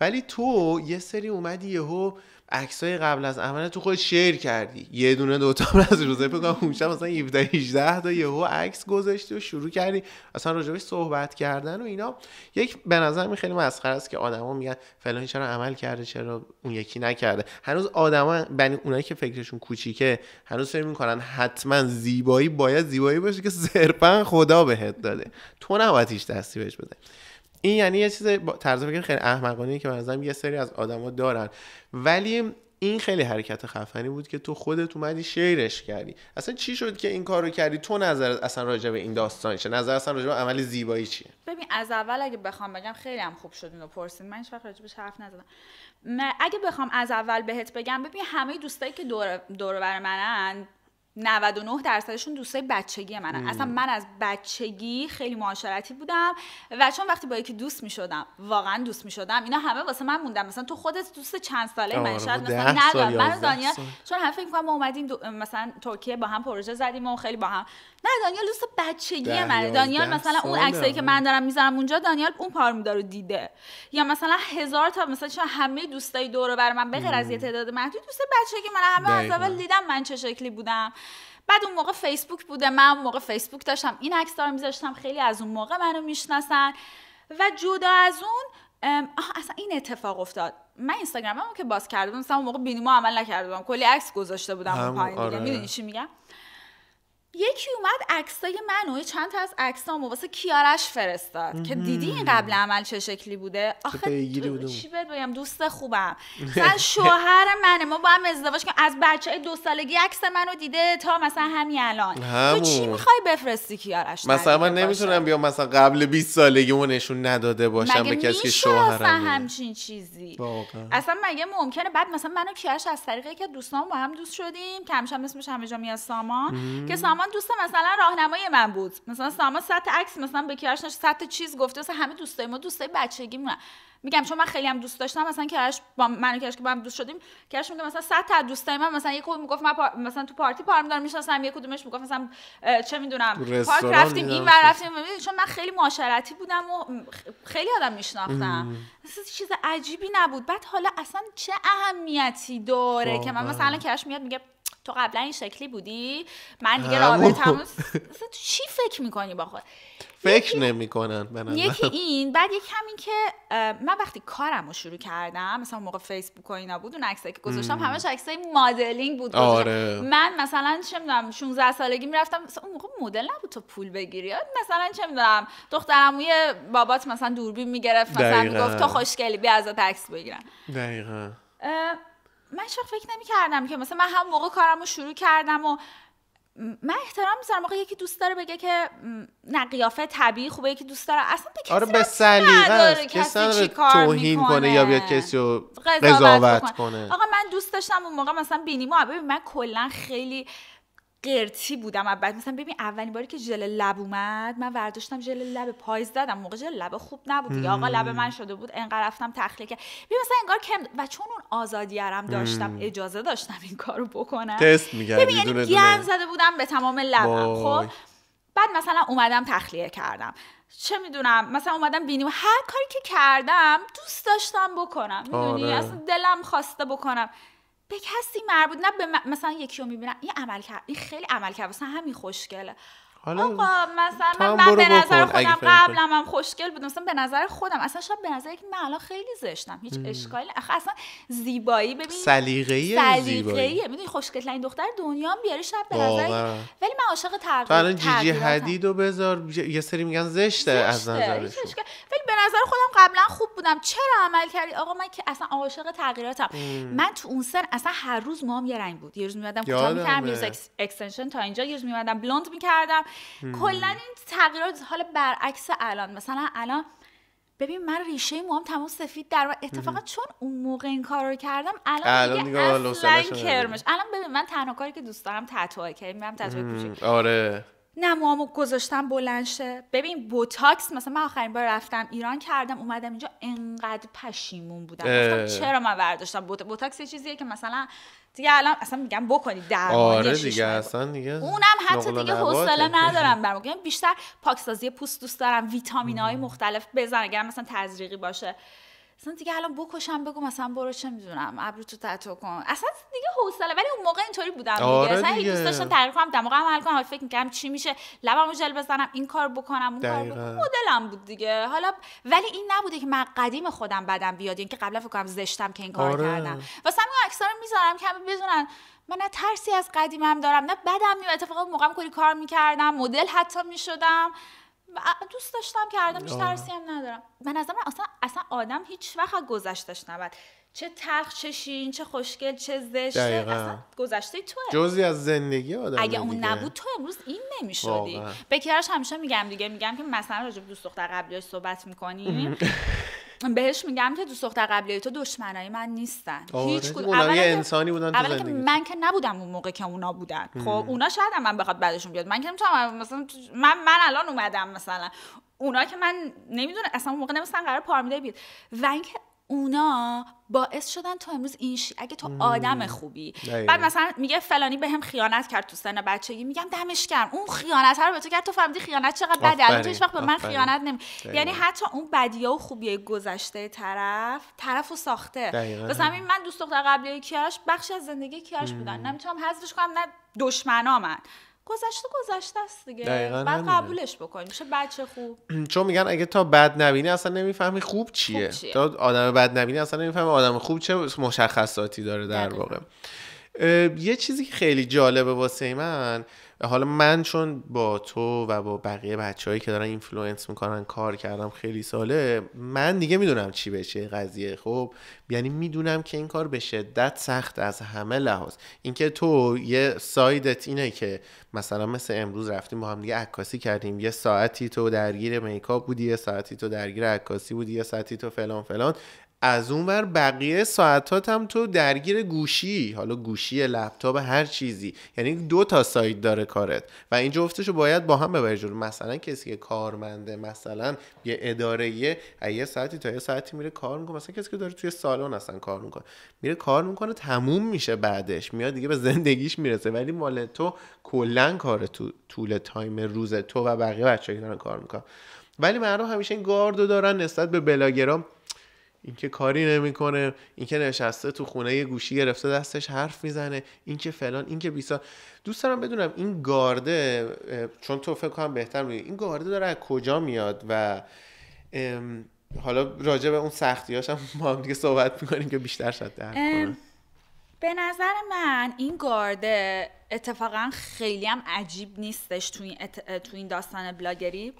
ولی تو یه سری اومدی یهو عکسای قبل از عمل تو خود شیر کردی یه دونه دو تا از روزه فکر کنم مثلا 17 18 تا یهو عکس گذاشتی و شروع کردی اصلا راجبش صحبت کردن و اینا یک به نظر خیلی مسخره است که آدما میگن فلان چرا عمل کرده چرا اون یکی نکرده هنوز آدما بنی یعنی اونایی که فکرشون کوچیکه هنوز فکر میکنن حتما زیبایی باید زیبایی باشه که صرفا خدا بهت داده تو نباید هیچ دستی بهش بده این یعنی یه چیز طرز فکر خیلی احمقانه که به یه سری از آدما دارن ولی این خیلی حرکت خفنی بود که تو خودت اومدی شیرش کردی اصلا چی شد که این کار رو کردی تو نظر اصلا راجع به این داستان چه نظر اصلا راجع به عمل زیبایی چیه ببین از اول اگه بخوام بگم خیلی هم خوب شد اینو پرسید من هیچ راجع بهش حرف نزدم اگه بخوام از اول بهت بگم ببین همه دوستایی که دور دور منن 99 درصدشون دوستای بچگی منن اصلا من از بچگی خیلی معاشرتی بودم و چون وقتی با یکی دوست میشدم واقعا دوست میشدم اینا همه واسه من موندم مثلا تو خودت دوست چند ساله من آره، شاید مثلا ندارم من دانیا چون همه فکر می‌کنم ما اومدیم مثلا ترکیه با هم پروژه زدیم و خیلی با هم نه دانیال دوست بچگی من. دانیال مثلا اون عکسایی که من دارم میذارم اونجا دانیال اون پارمیدا رو دیده یا مثلا هزار تا مثلا چون همه دوستای دور بر من بغیر از یه تعداد محدود دوست بچگی من همه از اول دیدم من چه شکلی بودم بعد اون موقع فیسبوک بوده من اون موقع فیسبوک داشتم این عکس رو میذاشتم خیلی از اون موقع منو میشناسن و جدا از اون اصلا این اتفاق افتاد من اینستاگراممو که باز کردم اون موقع بینیمو عمل نکردم کلی عکس گذاشته بودم پایین آره. میدونی چی میگم یکی اومد عکسای منو چند تا از عکسامو واسه کیارش فرستاد که دیدی این قبل عمل چه شکلی بوده آخه دو... چی بهت بگم دوست خوبم (laughs) مثلا شوهر منه ما با هم ازدواج کنیم از بچه های دو سالگی عکس منو دیده تا مثلا همین الان تو چی میخوای بفرستی کیارش مثلا من نمیتونم بیام مثلا قبل 20 سالگی اون نشون نداده باشم به کسی که شوهرم همچین چیزی واقعا. اصلا مگه ممکنه بعد مثلا منو کیارش از طریقی که دوستان با هم دوست شدیم کمشم اسمش همه جا میاد سامان که سامان سامان دوست مثلا راهنمای من بود مثلا سامان سطح عکس مثلا به کیارش سطح چیز گفته مثلا همه دوستای ما دوستای بچگی من میگم چون من خیلی هم دوست داشتم مثلا کیارش با من و کیارش که با هم دوست شدیم کیارش میگه مثلا صد تا دوستای من مثلا یکو میگفت من مثلا تو پارتی پارم دارم میشناسم یک کدومش میگفت مثلا چه میدونم پارک رفتیم این ور رفتیم چون من خیلی معاشرتی بودم و خیلی آدم میشناختم چیز عجیبی نبود بعد حالا اصلا چه اهمیتی داره که من مثلا کیارش میاد میگه تو قبلا این شکلی بودی من دیگه تو چی فکر میکنی با خود فکر نمیکنن یکی این بعد یک همین که من وقتی کارم رو شروع کردم مثلا موقع فیسبوک و اینا بود اون عکسایی که گذاشتم همش عکسای مدلینگ بود آره. من مثلا چه میدونم 16 سالگی میرفتم اون موقع مدل نبود تو پول بگیری مثلا چه میدونم یه بابات مثلا دوربین میگرفت مثلا میگفت تو خوشگلی بیا ازت عکس بگیرم دقیقاً من شخص فکر نمی کردم که مثلا من هم موقع کارم رو شروع کردم و من احترام میذارم موقع یکی دوست داره بگه که نه قیافه طبیعی خوبه یکی دوست داره اصلا به آره، کسی آره به سلیقه کسی توهین کنه یا بیاد کسی رو قضاوت کنه آقا من دوست داشتم اون موقع مثلا بینی ما ببین من کلا خیلی قرتی بودم بعد مثلا ببین اولین باری که ژل لب اومد من ورداشتم ژل لب پایز دادم موقع ژل لب خوب نبود دیگه آقا لب من شده بود انقدر رفتم تخلیه کرد ببین مثلا انگار کم و چون اون آزادیرم داشتم اجازه داشتم این کارو بکنم تست یعنی زده بودم به تمام لبم خب بعد مثلا اومدم تخلیه کردم چه میدونم مثلا اومدم بینیم هر کاری که کردم دوست داشتم بکنم میدونی آره. اصلا دلم خواسته بکنم به کسی مربوط نه به مثلا یکی رو میبینم این عمل کرد این خیلی عمل کرد مثلا همین خوشگله حالا آقا مثلا من, من به نظر خودم قبلا هم خوشگل بودم مثلا به نظر خودم اصلا شب به نظر که من الان خیلی زشتم هیچ اشکالی اخه اصلا زیبایی ببین سلیقه‌ای سلیقه‌ای میدونی خوشگل این دختر دنیا بیاری شب به نظر ولی من عاشق تغییر تو الان جیجی حدیدو بذار یه سری میگن زشته, از نظرش ولی به نظر خودم قبلا خوب بودم چرا عمل کردی آقا من که اصلا عاشق تغییراتم من تو اون سن اصلا هر روز مام یه رنگ بود یه روز می‌اومدم کوتاه می‌کردم اکستنشن تا اینجا یه روز می‌اومدم بلوند می‌کردم کلا این تغییرات حال برعکس الان مثلا الان ببین من ریشه موام تمام سفید در اتفاقا چون اون موقع این کار رو کردم الان دیگه اصلا کرمش الان ببین من تنها کاری که دوست دارم کردیم که میرم آره نه موامو گذاشتم بلنشه ببین بوتاکس مثلا من آخرین بار رفتم ایران کردم اومدم اینجا انقدر پشیمون بودم چرا من برداشتم بوتاکس یه چیزیه که مثلا دیگه الان اصلا میگم بکنی در آره دیگه اصلا دیگه اونم حتی دیگه حوصله ندارم برام (laughs) یعنی بیشتر پاکسازی پوست دوست دارم ویتامین های مختلف بزن اگر مثلا تزریقی باشه اصلا دیگه الان بکشم بگو مثلا برو چه میدونم ابرو تو تتو کن اصلا دیگه حوصله ولی اون موقع اینطوری بودم دیگه آره اصلا دیگه. دوست داشتم تعریف کنم دماغم عمل کنم فکر میکردم چی میشه لبمو ژل بزنم این کار بکنم اون کار بکنم مدلم بود دیگه حالا ولی این نبوده که من قدیم خودم بدم بیاد اینکه قبلا فکر کنم زشتم که این کار آره. کردم واسه همین عکس‌ها میذارم که بدونن من نه ترسی از قدیمم دارم نه بدم میاد اتفاقا موقع کلی کار میکردم مدل حتی میشدم دوست داشتم کردم هیچ ترسی هم ندارم من از اصلا اصلا آدم هیچ وقت گذشتش نبود چه تلخ چه شین چه خوشگل چه زشت اصلا گذشته توه جزی از زندگی آدم اگه اون نبود تو امروز این نمیشدی بکرش همیشه میگم دیگه میگم که مثلا راجع دوست دختر قبلیاش صحبت میکنیم (laughs) بهش میگم که دوست دختر قبلی تو دشمنای من نیستن آره، هیچ اولا انسانی بودن تو که من که نبودم اون موقع که اونا بودن خب اونا شاید من بخواد بعدشون بیاد من که نمیتونم مثلا من من الان اومدم مثلا اونا که من نمیدونم اصلا اون موقع نمیستن قرار پارمیده بیاد و اینکه اونا باعث شدن تو امروز این شی اگه تو آدم خوبی بعد مثلا میگه فلانی به هم خیانت کرد تو سن بچگی میگم دمش کرد اون خیانت رو به تو کرد تو فهمیدی خیانت چقدر بده الان هیچ وقت به من خیانت نمی یعنی حتی اون بدیا و خوبی گذشته طرف طرفو ساخته مثلا همین من دوست دختر قبلی کیاش بخشی از زندگی کیاش بودن نمیتونم حذفش کنم نه دشمنا گذشته گذشته است دیگه بعد قبولش بکنی میشه بچه خوب (clears throat) چون میگن اگه تا بد نبینی اصلا نمیفهمی خوب چیه, تا آدم بد نبینی اصلا نمیفهمی آدم خوب چه مشخصاتی داره در واقع یه چیزی که خیلی جالبه واسه من حالا من چون با تو و با بقیه هایی که دارن اینفلوئنس میکنن کار کردم خیلی ساله من دیگه میدونم چی بشه قضیه خب یعنی میدونم که این کار به شدت سخت از همه لحاظ اینکه تو یه سایدت اینه که مثلا مثل امروز رفتیم با هم دیگه عکاسی کردیم یه ساعتی تو درگیر میکاپ بودی یه ساعتی تو درگیر عکاسی بودی یه ساعتی تو فلان فلان از اون بقیه ساعتات هم تو درگیر گوشی حالا گوشی لپتاپ هر چیزی یعنی دو تا سایت داره کارت و این جفتش باید با هم ببری جلو مثلا کسی که کارمنده مثلا یه اداره یه یه ساعتی تا یه ساعتی میره کار میکنه مثلا کسی که داره توی سالن اصلا کار میکنه میره کار میکنه تموم میشه بعدش میاد دیگه به زندگیش میرسه ولی مال تو کلا کار تو طول تایم روز تو و بقیه بچه‌ها کار میکنن ولی مردم همیشه این گاردو دارن نسبت به بلاگرام اینکه کاری نمیکنه اینکه نشسته تو خونه یه گوشی گرفته دستش حرف میزنه اینکه فلان اینکه بیسا دوست دارم بدونم این گارده چون تو فکر کنم بهتر میگه این گارده داره از کجا میاد و حالا راجع به اون سختیهاشم هم ما هم دیگه صحبت میکنیم که بیشتر شد به نظر من این گارده اتفاقا خیلی هم عجیب نیستش تو این, تو این داستان بلاگری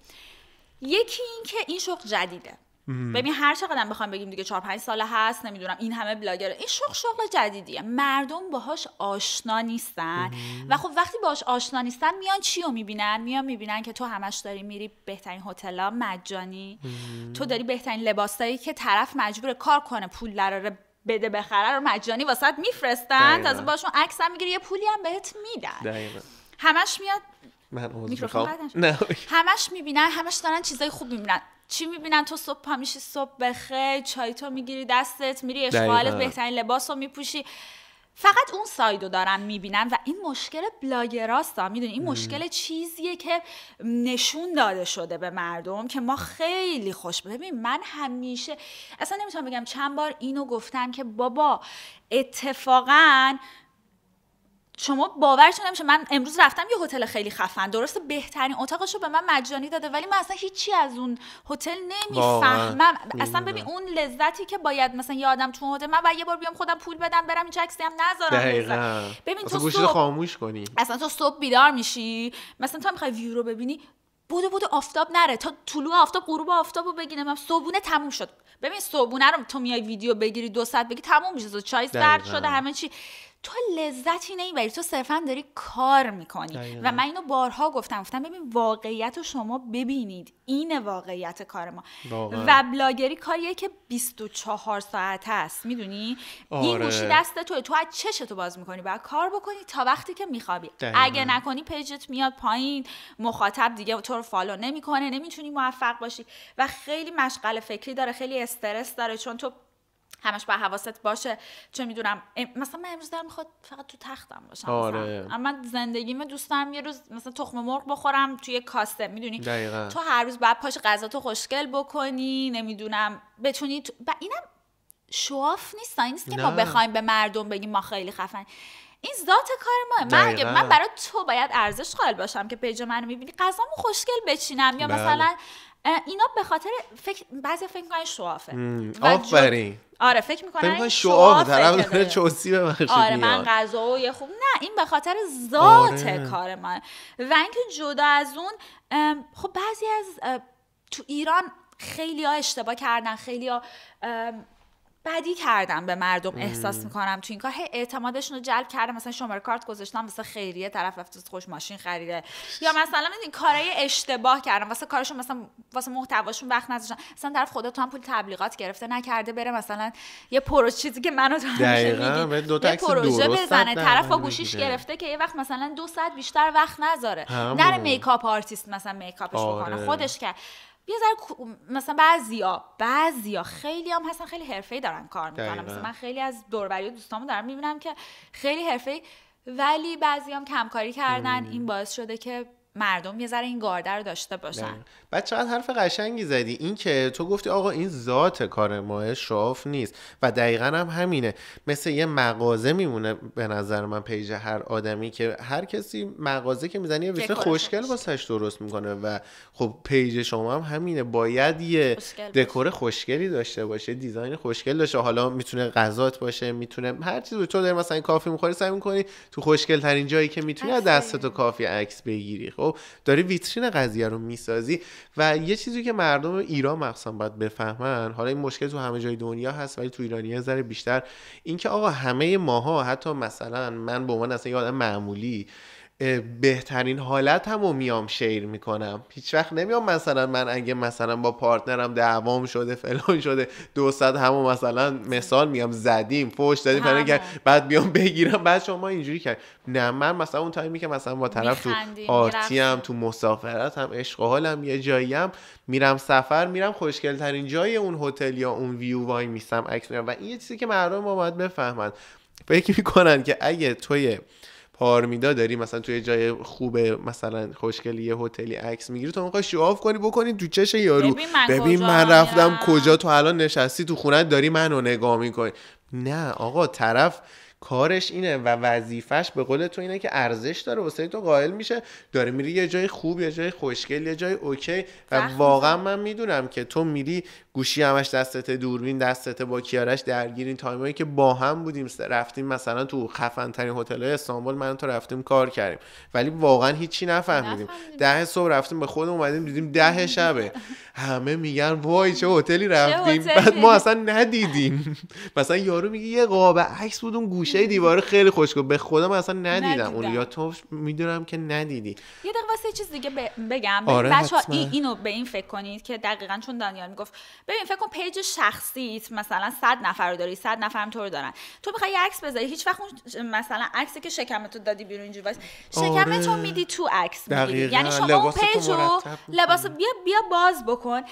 یکی این که این شغل جدیده ببین هر چقدر بخوام بگیم دیگه 4 5 ساله هست نمیدونم این همه بلاگر این شغل شغل جدیدیه مردم باهاش آشنا نیستن و خب وقتی باهاش آشنا نیستن میان چی رو میبینن میان میبینن که تو همش داری میری بهترین هتل‌ها مجانی تو داری بهترین لباسایی که طرف مجبور کار کنه پول دراره بده بخره رو مجانی واسات میفرستن تازه باشون عکس هم میگیری یه پولی هم بهت میدن همش میاد من همش میبینن همش دارن چیزای خوب میبینن چی میبینن تو صبح میشی صبح بخیر چای تو میگیری دستت میری اشغالت بهترین لباس رو میپوشی فقط اون ساید دارن میبینن و این مشکل بلاگراست میدونی این مشکل چیزیه که نشون داده شده به مردم که ما خیلی خوش ببین من همیشه اصلا نمیتونم بگم چند بار اینو گفتم که بابا اتفاقا شما باورتون نمیشه من امروز رفتم یه هتل خیلی خفن درسته بهترین اتاقش رو به من مجانی داده ولی من اصلا هیچی از اون هتل نمیفهمم اصلا ببین اون لذتی که باید مثلا یه آدم تو هتل من باید یه بار بیام خودم پول بدم برم هیچ هم نذارم ببین تو صبح خاموش کنی اصلا تو صبح بیدار میشی مثلا تو میخوای ویو رو ببینی بوده بوده آفتاب نره تا طلوع آفتاب غروب آفتاب رو بگیرم صبحونه تموم شد ببین صبحونه رو تو میای ویدیو بگیری دو ساعت بگی تموم میشه چای سرد شده همه چی تو لذتی نمیبری تو صرفا داری کار میکنی و من اینو بارها گفتم گفتم ببین واقعیت رو شما ببینید این واقعیت کار ما و بلاگری کاریه که 24 ساعت هست میدونی آره. این گوشی دست تو تو از چش تو باز میکنی باید کار بکنی تا وقتی که میخوابی اگه نکنی پیجت میاد پایین مخاطب دیگه تو رو فالو نمیکنه نمیتونی موفق باشی و خیلی مشغله فکری داره خیلی استرس داره چون تو همش با حواست باشه چه میدونم مثلا من امروز دارم میخواد فقط تو تختم باشم آره. اما زندگیم دوست دارم یه روز مثلا تخم مرغ بخورم توی کاسته میدونی دقیقا. تو هر روز بعد پاش غذا تو خوشگل بکنی نمیدونم بتونی تو... اینم شواف نیست این نیست که ما بخوایم به مردم بگیم ما خیلی خفن این ذات کار ماه من, من برای تو باید ارزش قائل باشم که پیج منو میبینی غذامو خوشگل بچینم یا بله. مثلا اینا به خاطر فکر بعضی فکر میکنن شوافه آفرین آره فکر میکنم فکر طرف داره چوسی آره من غذا و یه خوب نه این به خاطر ذات آره. کار من و اینکه جدا از اون خب بعضی از تو ایران خیلی ها اشتباه کردن خیلی ها بدی کردم به مردم احساس میکنم تو این کار هی اعتمادشون رو جلب کردم مثلا شماره کارت گذاشتم واسه خیریه طرف رفته خوش ماشین خریده یا مثلا این کارای اشتباه کردم واسه کارشون مثلا واسه محتواشون وقت نذاشتم مثلا طرف خدا تو هم پول تبلیغات گرفته نکرده بره مثلا یه پروژه چیزی که منو تو دو پروژه بزنه طرف گوشیش گرفته که یه وقت مثلا دو ساعت بیشتر وقت نذاره نره میکاپ آرتیست مثلا میکاپش آره. بکنه خودش که بیا ذره مثلا بعضیا بعضیا خیلی هم هستن خیلی ای دارن کار میکنن مثلا من خیلی از دوستان دوستامو دارم میبینم که خیلی ای ولی بعضیام کمکاری کردن این باعث شده که مردم یه ذره این گارده رو داشته باشن بعد چقدر حرف قشنگی زدی این که تو گفتی آقا این ذات کار ماه شاف نیست و دقیقا هم همینه مثل یه مغازه میمونه به نظر من پیج هر آدمی که هر کسی مغازه که میزنی یه خوشگل واسش درست میکنه و خب پیج شما هم همینه باید یه دکور خوشگلی داشته باشه دیزاین خوشگل داشته حالا میتونه غذات باشه میتونه هر چیزی تو داری مثلا کافی میخوری سعی میکنی تو خوشگل ترین جایی که میتونی از تو کافی عکس بگیری خب خب داری ویترین قضیه رو میسازی و یه چیزی که مردم ایران مخصوصا باید بفهمن حالا این مشکل تو همه جای دنیا هست ولی تو ایرانی ذره بیشتر اینکه آقا همه ماها حتی مثلا من به عنوان اصلا یه آدم معمولی بهترین حالت هم و میام شیر میکنم هیچ وقت نمیام مثلا من اگه مثلا با پارتنرم دعوام شده فلان شده دوستت همو مثلا مثال میام زدیم فوش دادیم فلان بعد بیام بگیرم بعد شما اینجوری کرد نه من مثلا اون تایمی که مثلا با طرف تو آرتی هم تو مسافرت هم عشق حالم یه جایی میرم سفر میرم خوشگل ترین جای اون هتل یا اون ویو وای میسم عکس و این یه چیزی که مردم ما باید بفهمن فکر میکنن که اگه توی پارمیدا داری مثلا توی جای خوب مثلا خوشگلی یه هتلی عکس میگیری تو میخوای شواف کنی بکنی تو چش یارو ببین من, رفتم کجا تو الان نشستی تو خونه داری منو نگاه میکنی نه آقا طرف کارش اینه و وظیفش به قول تو اینه که ارزش داره واسه تو قائل میشه داره میری یه جای خوب یه جای خوشگل یه جای اوکی و واقعا من میدونم که تو میری گوشی همش دستت دوربین دستت با کیارش درگیرین تایمایی که با هم بودیم رفتیم مثلا تو خفن ترین هتل استانبول من تو رفتیم کار کردیم ولی واقعا هیچی نفهمیدیم ده صبح رفتیم به خودم اومدیم دیدیم ده شبه همه میگن وای چه هتلی رفتیم بعد ما اصلا ندیدیم (laughs) مثلا یارو میگه یه قاب عکس بود اون گوشه دیواره خیلی خوشگل به خودم اصلا ندیدم اون یا تو میدونم که ندیدی یه دقیقه واسه چیز دیگه بگم آره اینو به این فکر کنید که دقیقا چون دانیال میگفت ببین فکر کن پیج شخصیت مثلا 100 نفر رو داری 100 نفرم تو رو دارن تو میخوای عکس بذاری هیچ وقت مثلا عکسی که شکمتو دادی بیرون اینجوری واسه آره. شکمتو رو میدی تو عکس میگیری یعنی شما اون پیج رو لباس بیا بیا باز بکن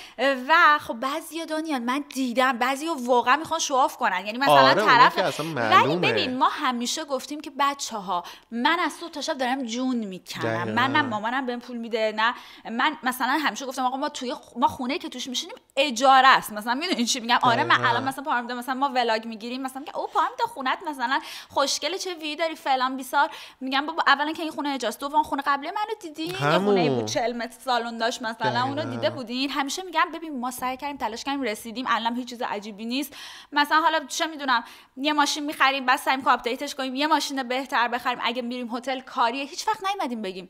و خب بعضیا دنیا من دیدم بعضیا واقعا میخوان شواف کنن یعنی مثلا آره طرف ولی ببین ما همیشه گفتیم که بچه ها من از تو تا شب دارم جون میکنم من نه مامانم بهم پول میده نه من مثلا همیشه گفتم آقا ما توی ما خونه که توش میشینیم اجاره است مثلا میدونی چی میگم آره من الان آره. مثلا پارمیدا مثلا ما ولاگ میگیریم مثلا میگم او پارمیدا خونت مثلا خوشگله چه ویو داری فلان بیسار میگم بابا اولا که این خونه اجاست دوم خونه قبلی منو دیدی؟ یه خونه بود 40 متر سالن داشت مثلا اونو دیده بودین همیشه میگم ببین ما سعی کردیم تلاش کردیم رسیدیم الان هیچ چیز عجیبی نیست مثلا حالا چه میدونم یه ماشین میخریم بعد سعی کنیم آپدیتش کنیم یه ماشین بهتر بخریم اگه میریم هتل کاری هیچ وقت نیومدیم بگیم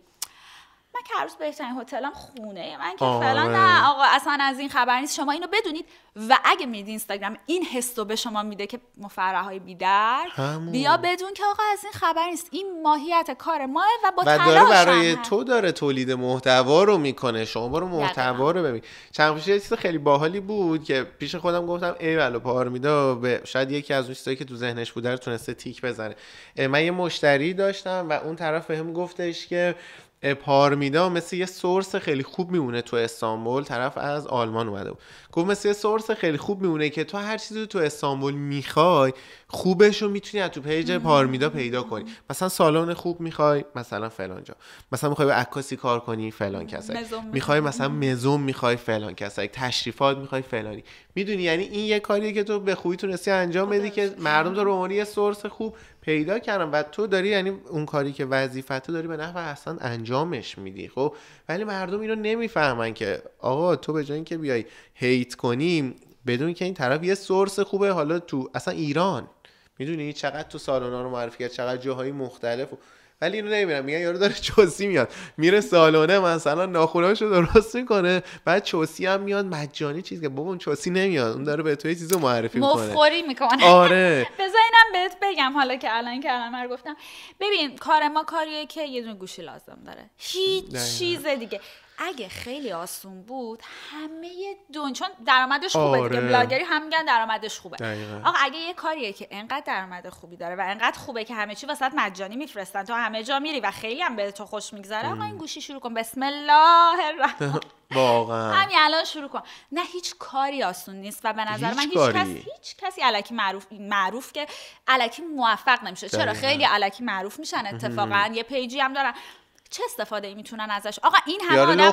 من که هر روز بهترین هتلم خونه من که آره. فعلا نه آقا اصلا از این خبر نیست شما اینو بدونید و اگه میدی اینستاگرام این حس به شما میده که مفرح های بیدر بیا بدون که آقا از این خبر نیست این ماهیت کار ماه و با و داره برای تو داره تولید محتوا رو میکنه شما برو محتوا رو ببین چند چیز خیلی باحالی بود که پیش خودم گفتم ای ولو پار میده به شاید یکی از اون چیزایی که تو ذهنش بوده تونسته تیک بزنه من یه مشتری داشتم و اون طرف بهم به گفتش که پارمیدا مثل یه سورس خیلی خوب میمونه تو استانبول طرف از آلمان اومده بود گفت مثل یه سورس خیلی خوب میمونه که تو هر چیزی تو استانبول میخوای خوبش رو میتونی از تو پیج پارمیدا پیدا کنی مثلا سالن خوب میخوای مثلا فلانجا مثلا میخوای به عکاسی کار کنی فلان کسایی میخوای مثلا مزوم میخوای فلان کسایی تشریفات میخوای فلانی میدونی یعنی این یه کاریه که تو به خوبی تونستی انجام بدی که مردم تو رومانی یه سورس خوب پیدا کردم و تو داری یعنی اون کاری که وظیفت تو داری به نحو اصلا انجامش میدی خب ولی مردم اینو نمیفهمن که آقا تو به جای اینکه بیای هیت کنیم بدون که این طرف یه سورس خوبه حالا تو اصلا ایران میدونی چقدر تو ها رو معرفی کرد چقدر جاهای مختلف ولی اینو نمیبینم میگن یارو داره چوسی میاد میره سالونه مثلا رو درست میکنه بعد چوسی هم میاد مجانی چیز که بابا اون چوسی نمیاد اون داره به تو چیز رو معرفی میکنه مفخوری میکنه آره (laughs) بذار بهت بگم حالا که الان که الان گفتم ببین کار ما کاریه که یه دونه گوشی لازم داره هیچ چیز دیگه اگه خیلی آسون بود همه دون چون درآمدش خوبه دیگه آره. بلاگری هم میگن درآمدش خوبه آقا اگه یه کاریه که انقدر درآمد خوبی داره و انقدر خوبه که همه چی واسات مجانی میفرستن تو همه جا میری و خیلی هم به تو خوش میگذره آقا این گوشی شروع کن بسم الله الرحمن (laughs) واقعا همین الان شروع کن نه هیچ کاری آسون نیست و به نظر من هیچ کس هیچ کسی علکی معروف معروف که الکی موفق نمیشه چرا خیلی الکی معروف میشن اتفاقا یه پیجی هم چه استفاده ای میتونن ازش آقا این همه آدم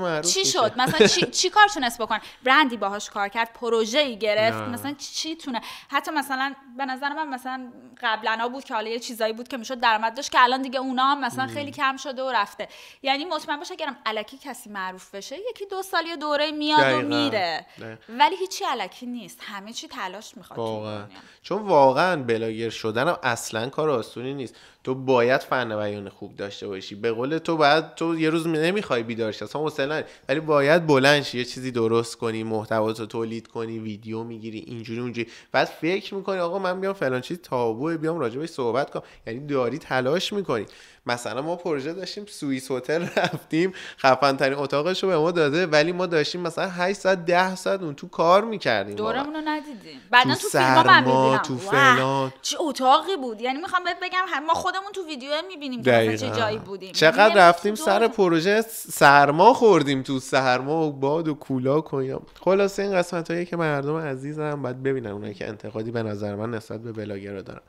ما تو چی شد مثلا چی, چی کار تونست بکنه برندی باهاش کار کرد پروژه ای گرفت نه. مثلا چی تونه حتی مثلا به نظر من مثلا قبلا بود که حالا یه چیزایی بود که میشد درآمد داشت که الان دیگه اونا هم مثلا خیلی کم شده و رفته یعنی مطمئن باشه اگرم الکی کسی معروف بشه یکی دو سال یه دوره میاد دقیقا. و میره نه. ولی هیچی الکی نیست همه چی تلاش میخواد چون واقعا بلاگر شدن اصلا کار آسونی نیست تو باید فن بیان خوب داشته باشی به قول تو باید تو یه روز نمیخوای بیدار شی اصلا ولی باید بلند یه چیزی درست کنی محتوا رو تولید کنی ویدیو میگیری اینجوری اونجوری بعد فکر میکنی آقا من بیام فلان چیز تابوه بیام راجبش صحبت کنم یعنی داری تلاش میکنی مثلا ما پروژه داشتیم سوئیس هتل رفتیم خفن ترین اتاقش رو به ما داده ولی ما داشتیم مثلا 8 ساعت 10 ساعت اون تو کار میکردیم دورمون رو ندیدیم بعدا تو, تو تو فلان چه اتاقی بود یعنی میخوام بهت بگم ما خودمون تو ویدیو میبینیم که چه جایی بودیم یعنی چقدر رفتیم سر پروژه سرما خوردیم تو سرما و باد و کولا کنیم خلاص خلاصه این قسمت هایی که مردم عزیزم بعد ببینن اونایی که انتقادی به نظر من نسبت به بلاگر دارن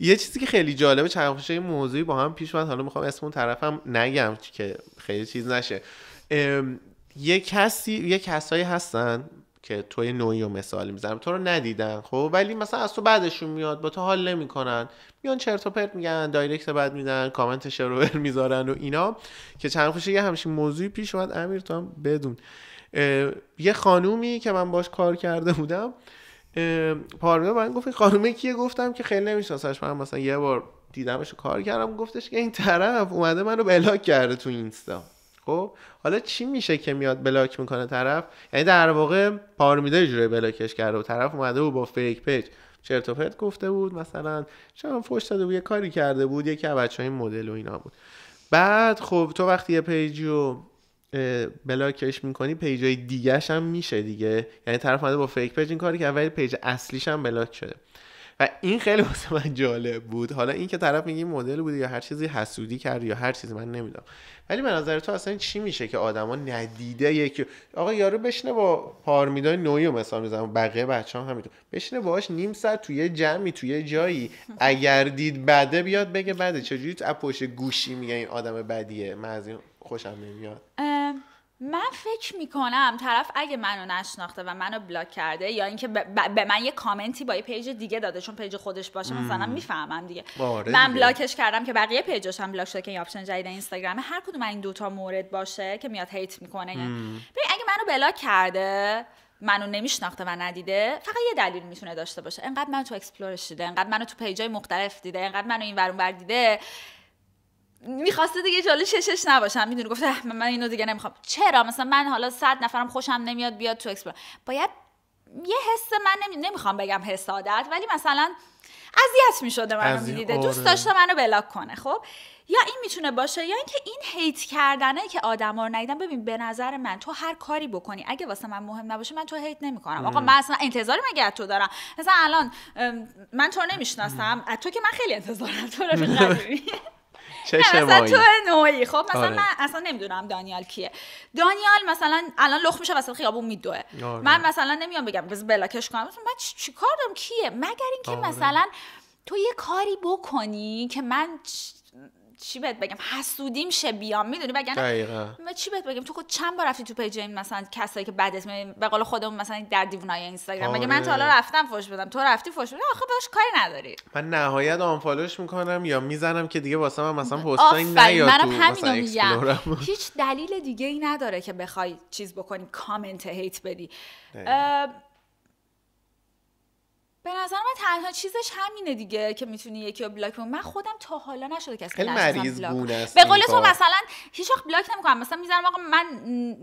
یه چیزی که خیلی جالبه چند موضوعی با هم پیش حالا میخوام اسم اون طرفم نگم که خیلی چیز نشه یه کسی یه کسایی هستن که توی نوعی و مثال میزنم تو رو ندیدن خب ولی مثلا از تو بعدشون میاد با تو حال نمیکنن میان چرت و پرت میگن دایرکت بعد میدن کامنت شروور (laughs) میذارن و اینا که چند خوشی یه همچین موضوعی پیش اومد امیر تو هم بدون یه خانومی که من باش کار کرده بودم پارمیا من گفت خانومه کیه گفتم که خیلی نمیشناسش من مثلا یه بار دیدمش کار کردم گفتش که این طرف اومده منو بلاک کرده تو اینستا خب حالا چی میشه که میاد بلاک میکنه طرف یعنی در واقع پارمیده جوری بلاکش کرده و طرف اومده بود با فیک پیج چرت و پرت گفته بود مثلا چون فوش داده بود یه کاری کرده بود یکی از بچهای مدل و اینا بود بعد خب تو وقتی یه پیجی رو بلاکش میکنی پیجای دیگه هم میشه دیگه یعنی طرف اومده با فیک پیج این کاری که ولی پیج اصلیش هم بلاک شده و این خیلی واسه من جالب بود حالا این که طرف میگه مدل بوده یا هر چیزی حسودی کرد یا هر چیزی من نمیدونم ولی به نظر تو اصلا چی میشه که آدما ندیده یکی آقا یارو بشنه با پارمیدای نوعی و مثلا میزنم بقیه بچه هم همینطور بشنه باهاش نیم ساعت توی جمعی توی جایی اگر دید بده بیاد بگه بده چجوری تو پشت گوشی میگه این آدم بدیه من از این خوشم نمیاد من فکر میکنم طرف اگه منو نشناخته و منو بلاک کرده یا اینکه به من یه کامنتی با یه پیج دیگه داده چون پیج خودش باشه مثلا میفهمم دیگه من بلاکش کردم که بقیه پیجاش هم بلاک شده که این آپشن جدید اینستاگرامه هر کدوم این دوتا مورد باشه که میاد هیت میکنه ببین اگه منو بلاک کرده منو نمیشناخته و ندیده فقط یه دلیل میتونه داشته باشه انقدر من تو اکسپلورش دیده انقدر منو تو پیجای مختلف دیده انقدر منو این ورون دیده میخواسته دیگه جاله ششش نباشم میدونی گفته من اینو دیگه نمیخوام چرا مثلا من حالا صد نفرم خوشم نمیاد بیاد تو اکسپلور باید یه حس من نمی... نمیخوام بگم حسادت ولی مثلا اذیت میشده منو میدیده آره. دوست داشته منو بلاک کنه خب یا این میتونه باشه یا اینکه این هیت کردنه که آدما رو نگیدن ببین به نظر من تو هر کاری بکنی اگه واسه من مهم نباشه من تو هیت نمیکنم آقا من اصلا انتظاری مگه از تو دارم مثلا الان من تو نمیشناسم از تو که من خیلی انتظار تو رو (laughs) مثلا تو نوعی خب مثلا آره. من اصلا نمیدونم دانیال کیه دانیال مثلا الان لخ میشه وسط خیابون میدوه آره. من مثلا نمیام بگم بز بلاکش کنم من چیکار دارم کیه مگر اینکه آره. مثلا تو یه کاری بکنی که من چی بهت بگم حسودیم شه بیام میدونی وگرنه چی بهت بگم تو خود چند بار رفتی تو پیج این مثلا کسایی که بعد اسم به قول خودمون مثلا در دیوونای اینستاگرام مگه من تا آره. حالا رفتم فوش بدم تو رفتی فوش بدم آخه باش کاری نداری من نهایت آنفالوش میکنم یا میزنم که دیگه واسه من مثلا پستای نیاد منم همینو میگم (laughs) هیچ دلیل دیگه ای نداره که بخوای چیز بکنی کامنت هیت بدی به نظر من تنها چیزش همینه دیگه که میتونی یکی رو بلاک کنی من خودم تا حالا نشده کسی خیلی مریض به قول تو مثلا هیچ وقت بلاک نمیکنم مثلا میذارم آقا من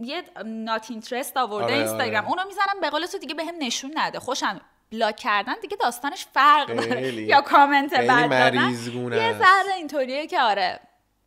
یه نات اینترست آورده اینستاگرام آره. اونو میذارم به قول تو دیگه بهم به نشون نده خوشم بلاک کردن دیگه داستانش فرق داره (laughs) یا کامنت بعد یه ذره اینطوریه که آره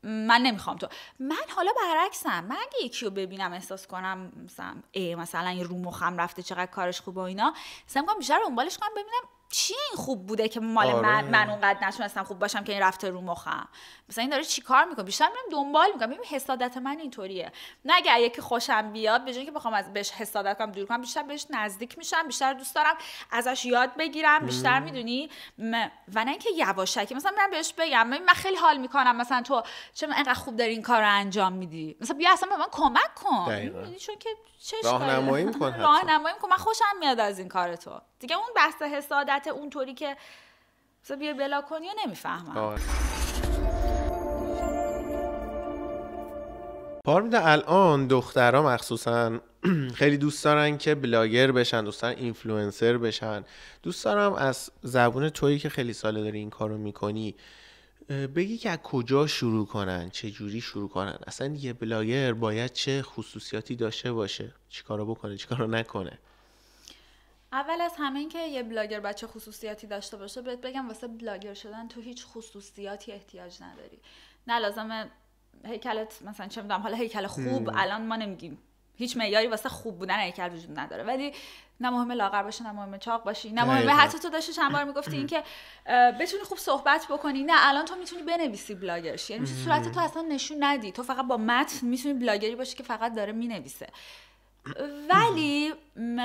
من نمیخوام تو من حالا برعکسم من اگه یکی رو ببینم احساس کنم مثلا ای مثلا این رو رفته چقدر کارش خوبه و اینا سعی میکنم بیشتر دنبالش کنم ببینم چی این خوب بوده که مال آره. من من اونقدر نتونستم خوب باشم که این رفته رو مخم مثلا این داره چی کار میکنه بیشتر میرم دنبال میکنم ببین حسادت من اینطوریه نه اگه یکی خوشم بیاد به که بخوام از بهش کنم دور کنم بیشتر بهش نزدیک میشم بیشتر دوست دارم ازش یاد بگیرم بیشتر میدونی و نه اینکه یواشکی مثلا میرم بهش بگم من خیلی حال میکنم مثلا تو چه انقدر خوب داری این کار انجام میدی مثلا بیا اصلا به من کمک کن چون که راهنمایی راهنمایی من خوشم میاد از این کار تو دیگه اون بحث حسادت اونطوری که مثلا بیا بلا کنی و نمیفهمم پار الان دخترها مخصوصا خیلی دوست دارن که بلاگر بشن دوست دارن اینفلوئنسر بشن دوست دارم از زبون تویی که خیلی ساله داری این کارو میکنی بگی که از کجا شروع کنن چه جوری شروع کنن اصلا یه بلاگر باید چه خصوصیاتی داشته باشه چیکارا بکنه چیکارا نکنه اول از همه اینکه یه بلاگر بچه خصوصیاتی داشته باشه بهت بگم واسه بلاگر شدن تو هیچ خصوصیاتی احتیاج نداری نه لازم هیکلت مثلا چه میدونم حالا هیکل خوب الان ما نمیگیم هیچ معیاری واسه خوب بودن هیکل وجود نداره ولی نه مهمه لاغر باشی نه مهمه چاق باشی نه مهمه حتی تو داشتی چند بار میگفتی اینکه بتونی خوب صحبت بکنی نه الان تو میتونی بنویسی بلاگرش یعنی صورت تو اصلا نشون ندی تو فقط با متن میتونی بلاگری باشی که فقط داره مینویسه ولی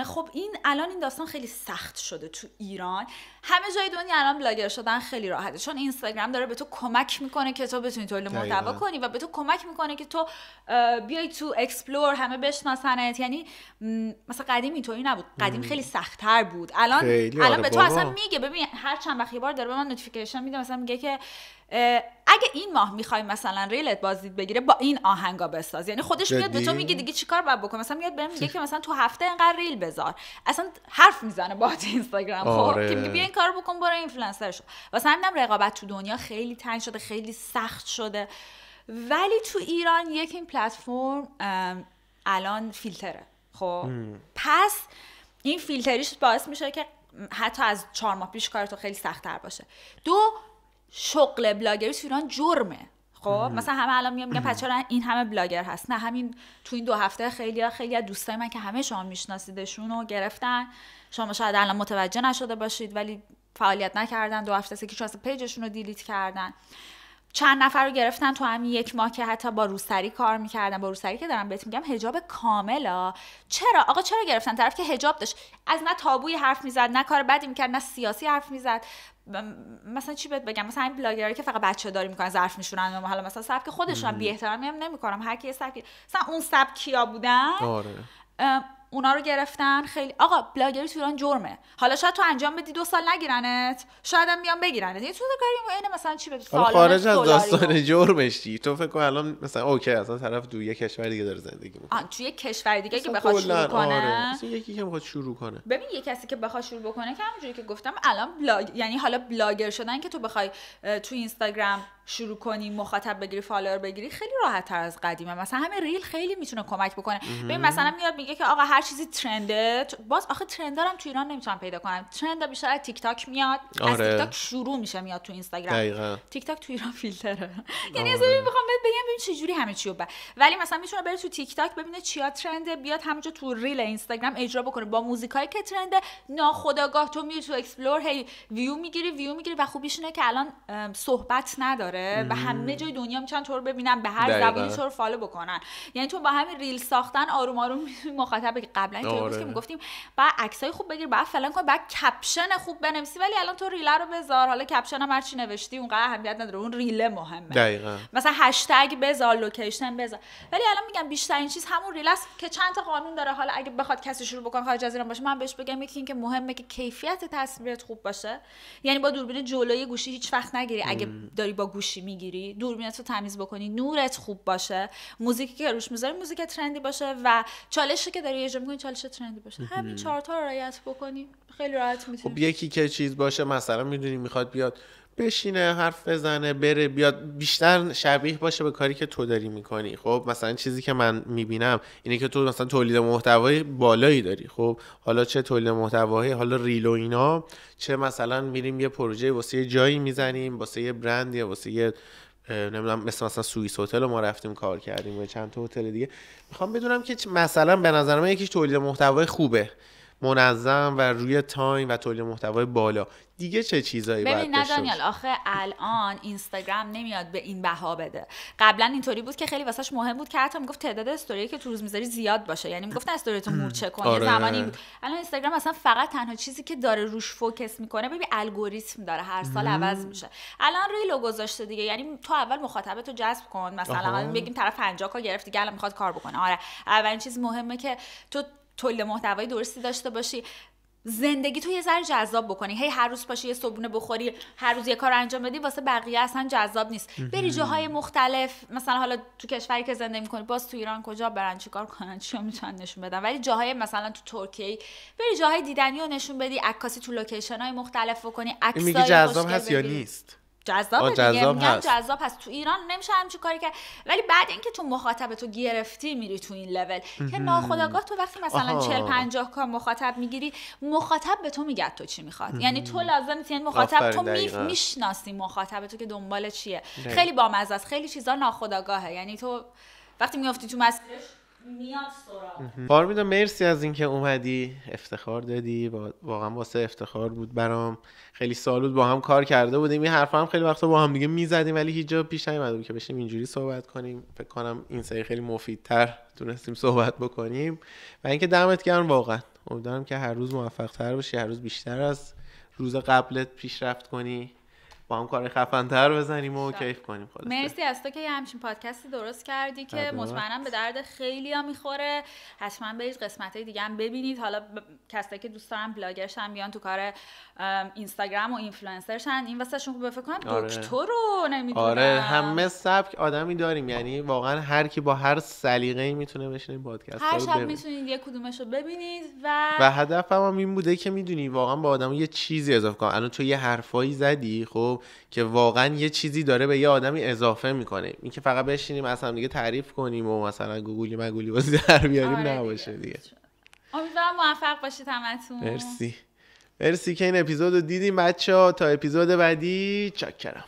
خب این الان این داستان خیلی سخت شده تو ایران همه جای دنیا الان بلاگر شدن خیلی راحته چون اینستاگرام داره به تو کمک میکنه که تو بتونی تولید محتوا کنی و به تو کمک میکنه که تو بیای تو اکسپلور همه بشناسنت یعنی مثلا قدیم اینطوری نبود قدیم خیلی سختتر بود الان الان آره به تو اصلا میگه ببین هر چند وقت یه بار داره به من نوتیفیکیشن میده مثلا میگه که اگه این ماه میخوای مثلا ریلت بازدید بگیره با این آهنگا بساز یعنی خودش میاد به تو میگه دیگه چیکار باید بکنم مثلا میاد بهم میگه که مثلا تو هفته اینقدر ریل بذار اصلا حرف میزنه تو اینستاگرام خب آره. که میگه بیا این کارو بکن برو اینفلوئنسر شو واسه همینم رقابت تو دنیا خیلی تنگ شده خیلی سخت شده ولی تو ایران یک این پلتفرم الان فیلتره خب پس این فیلتریش باعث میشه که حتی از چهار ماه پیش کار تو خیلی سختتر باشه دو شغل بلاگری تو ایران جرمه خب مثلا همه الان میگم میگن چرا این همه بلاگر هست نه همین تو این دو هفته خیلی ها خیلی دوستای من که همه شما میشناسیدشون رو گرفتن شما شاید الان متوجه نشده باشید ولی فعالیت نکردن دو هفته سه که چون پیجشون رو دیلیت کردن چند نفر رو گرفتن تو همین یک ماه که حتی با روسری کار میکردن با روسری که دارم بهت میگم هجاب کاملا چرا آقا چرا گرفتن طرف که هجاب داشت از نه تابوی حرف میزد نه کار بدی میکرد نه سیاسی حرف میزد مثلا چی بهت بگم مثلا این بلاگرایی که فقط بچه داری میکنن ظرف میشونن و حالا مثلا سبک خودشون بی احترامی هم نمیکنم هر کی سبک مثلا اون سبکیا کیا بودن آره. اونا رو گرفتن خیلی آقا بلاگری تو ایران جرمه حالا شاید تو انجام بدی دو سال نگیرنت شاید هم بیان بگیرنت یعنی تو کاری عین مثلا چی بگی خارج از داستان جرمش چی تو فکر کن الان مثلا اوکی اصلا طرف دو یه کشور دیگه داره زندگی میکنه تو یه کشور دیگه که بخواد شروع آره. کنه مثلا یکی که بخواد شروع کنه ببین یه کسی که بخواد شروع بکنه که همونجوری که گفتم الان بلاگ یعنی حالا بلاگر شدن که تو بخوای تو اینستاگرام شروع کنی مخاطب بگیری فالوور بگیری خیلی راحت تر از قدیمه مثلا همه ریل خیلی میتونه کمک بکنه ببین مثلا میاد میگه که آقا هر چیزی ترنده باز آخه ترند هم تو ایران نمیتونم پیدا کنم ترند بیشتر از تیک تاک میاد آره. از تیک تاک شروع میشه میاد تو اینستاگرام تیک تاک تو ایران فیلتره (laughs) یعنی از آره. میخوام بهت بگم ببین چه جوری همه چی رو ولی مثلا میتونه بره تو تیک تاک ببینه چیا ترنده بیاد همونجا تو ریل اینستاگرام اجرا بکنه با موزیکایی که ترنده ناخداگاه تو میری تو اکسپلور هی ویو میگیری ویو میگیری و خوبیش که الان صحبت نداره داره همه جای دنیا میتونن تو رو ببینن به هر زبانی تو رو فالو بکنن یعنی تو با همین ریل ساختن آروم آروم (laughs) مخاطب قبلا که آره. که میگفتیم بعد عکسای خوب بگیر بعد فلان کن بعد کپشن خوب بنویسی ولی الان تو ریل رو بذار حالا کپشن هم هرچی نوشتی اونقدر اهمیت نداره اون ریله مهمه دقیقا. مثلا هشتگ بذار لوکیشن بذار ولی الان میگم بیشترین چیز همون ریل است که چند تا قانون داره حالا اگه بخواد کسی شروع بکنه خارج از ایران باشه من بهش بگم یکی اینکه مهمه که کیفیت تصویرت خوب باشه یعنی با دوربین جلوی گوشی هیچ وقت نگیری اگه داری با گوشی میگیری دوربینت رو تمیز بکنی نورت خوب باشه موزیکی که روش میذاری موزیک ترندی باشه و چالشی که داری اجرا میکنی چالش ترندی باشه همین چهار تا رعایت بکنی خیلی راحت میتونی خب یکی که چیز باشه مثلا میدونی میخواد بیاد بشینه حرف بزنه بره بیاد بیشتر شبیه باشه به کاری که تو داری میکنی خب مثلا چیزی که من میبینم اینه که تو مثلا تولید محتوای بالایی داری خب حالا چه تولید محتوایی حالا ریل و اینا چه مثلا میریم یه پروژه واسه یه جایی میزنیم واسه یه برند یا واسه یه نمیدونم مثلا مثلا سوئیس هتل ما رفتیم کار کردیم و چند تا هتل دیگه میخوام بدونم که مثلا به نظر من یکیش تولید محتوای خوبه منظم و روی تایم و تولید محتوای بالا دیگه چه چیزایی باید ببین دانیال آخه الان اینستاگرام نمیاد به این بها بده قبلا اینطوری بود که خیلی واسش مهم بود که حتی میگفت تعداد استوری که تو روز میذاری زیاد باشه یعنی میگفت استوری تو مورچه کن آره. زمانی بود الان اینستاگرام اصلا فقط تنها چیزی که داره روش فوکس میکنه ببین الگوریتم داره هر سال عوض میشه الان روی لو گذاشته دیگه یعنی تو اول مخاطبتو جذب کن مثلا بگیم طرف 50 کا گرفت دیگه الان میخواد کار بکنه آره اولین چیز مهمه که تو تولید محتوای درستی داشته باشی زندگی تو یه ذره جذاب بکنی هی هر روز پاشی یه صبونه بخوری هر روز یه کار انجام بدی واسه بقیه اصلا جذاب نیست بری جاهای مختلف مثلا حالا تو کشوری که زندگی میکنی باز تو ایران کجا برن چیکار کنن چی میتونن نشون بدن ولی جاهای مثلا تو ترکیه بری جاهای دیدنی رو نشون بدی عکاسی تو لوکیشن های مختلف بکنی عکسای جذاب هست یا نیست جذاب دیگه جذاب هست تو ایران نمیشه همچی کاری که ولی بعد اینکه تو مخاطب تو گرفتی میری تو این لول که ناخداگاه تو وقتی مثلا 40 50 کا مخاطب میگیری مخاطب به تو میگه تو چی میخواد یعنی تو لازم نیست این یعنی مخاطب تو میشناسی مخاطب تو که دنبال چیه خیلی بامزه است خیلی چیزا ناخداگاهه یعنی تو وقتی میافتی تو مسیرش میاد سراغ مرسی از اینکه اومدی افتخار دادی واقعا واسه افتخار بود برام خیلی سال بود با هم کار کرده بودیم این حرف هم خیلی وقتا با هم دیگه میزدیم ولی هیچ جا پیش نیومده که بشیم اینجوری صحبت کنیم فکر کنم این سری خیلی مفیدتر تونستیم صحبت بکنیم و اینکه دمت گرم واقعا امیدوارم که هر روز موفق تر باشی هر روز بیشتر از روز قبلت پیشرفت کنی با هم کار خفنتر بزنیم و شاید. کیف کنیم خلاص مرسی از تو که یه همچین پادکستی درست کردی که مطمئنم به درد خیلی ها میخوره حتما برید قسمت های دیگه هم ببینید حالا ب... کسایی که دوست دارم بلاگرش هم بیان تو کار اینستاگرام و اینفلوئنسرشن این واسه شون بفکر کنم آره. دکتر رو نمیدونم آره همه سبک آدمی داریم یعنی واقعا هر کی با هر سلیقه‌ای میتونه بشینه پادکست هر شب میتونید یه کدومش رو ببینید و و هدفم هم این بوده که میدونی واقعا با آدم یه چیزی اضافه کنم الان تو یه حرفایی زدی خب که واقعا یه چیزی داره به یه آدمی اضافه میکنه این که فقط بشینیم از هم دیگه تعریف کنیم و مثلا گوگلی مگولی بازی در بیاریم آره نباشه دیگه, امیدوارم موفق باشید همتون مرسی مرسی که این اپیزود رو دیدیم بچه ها تا اپیزود بعدی چاکرم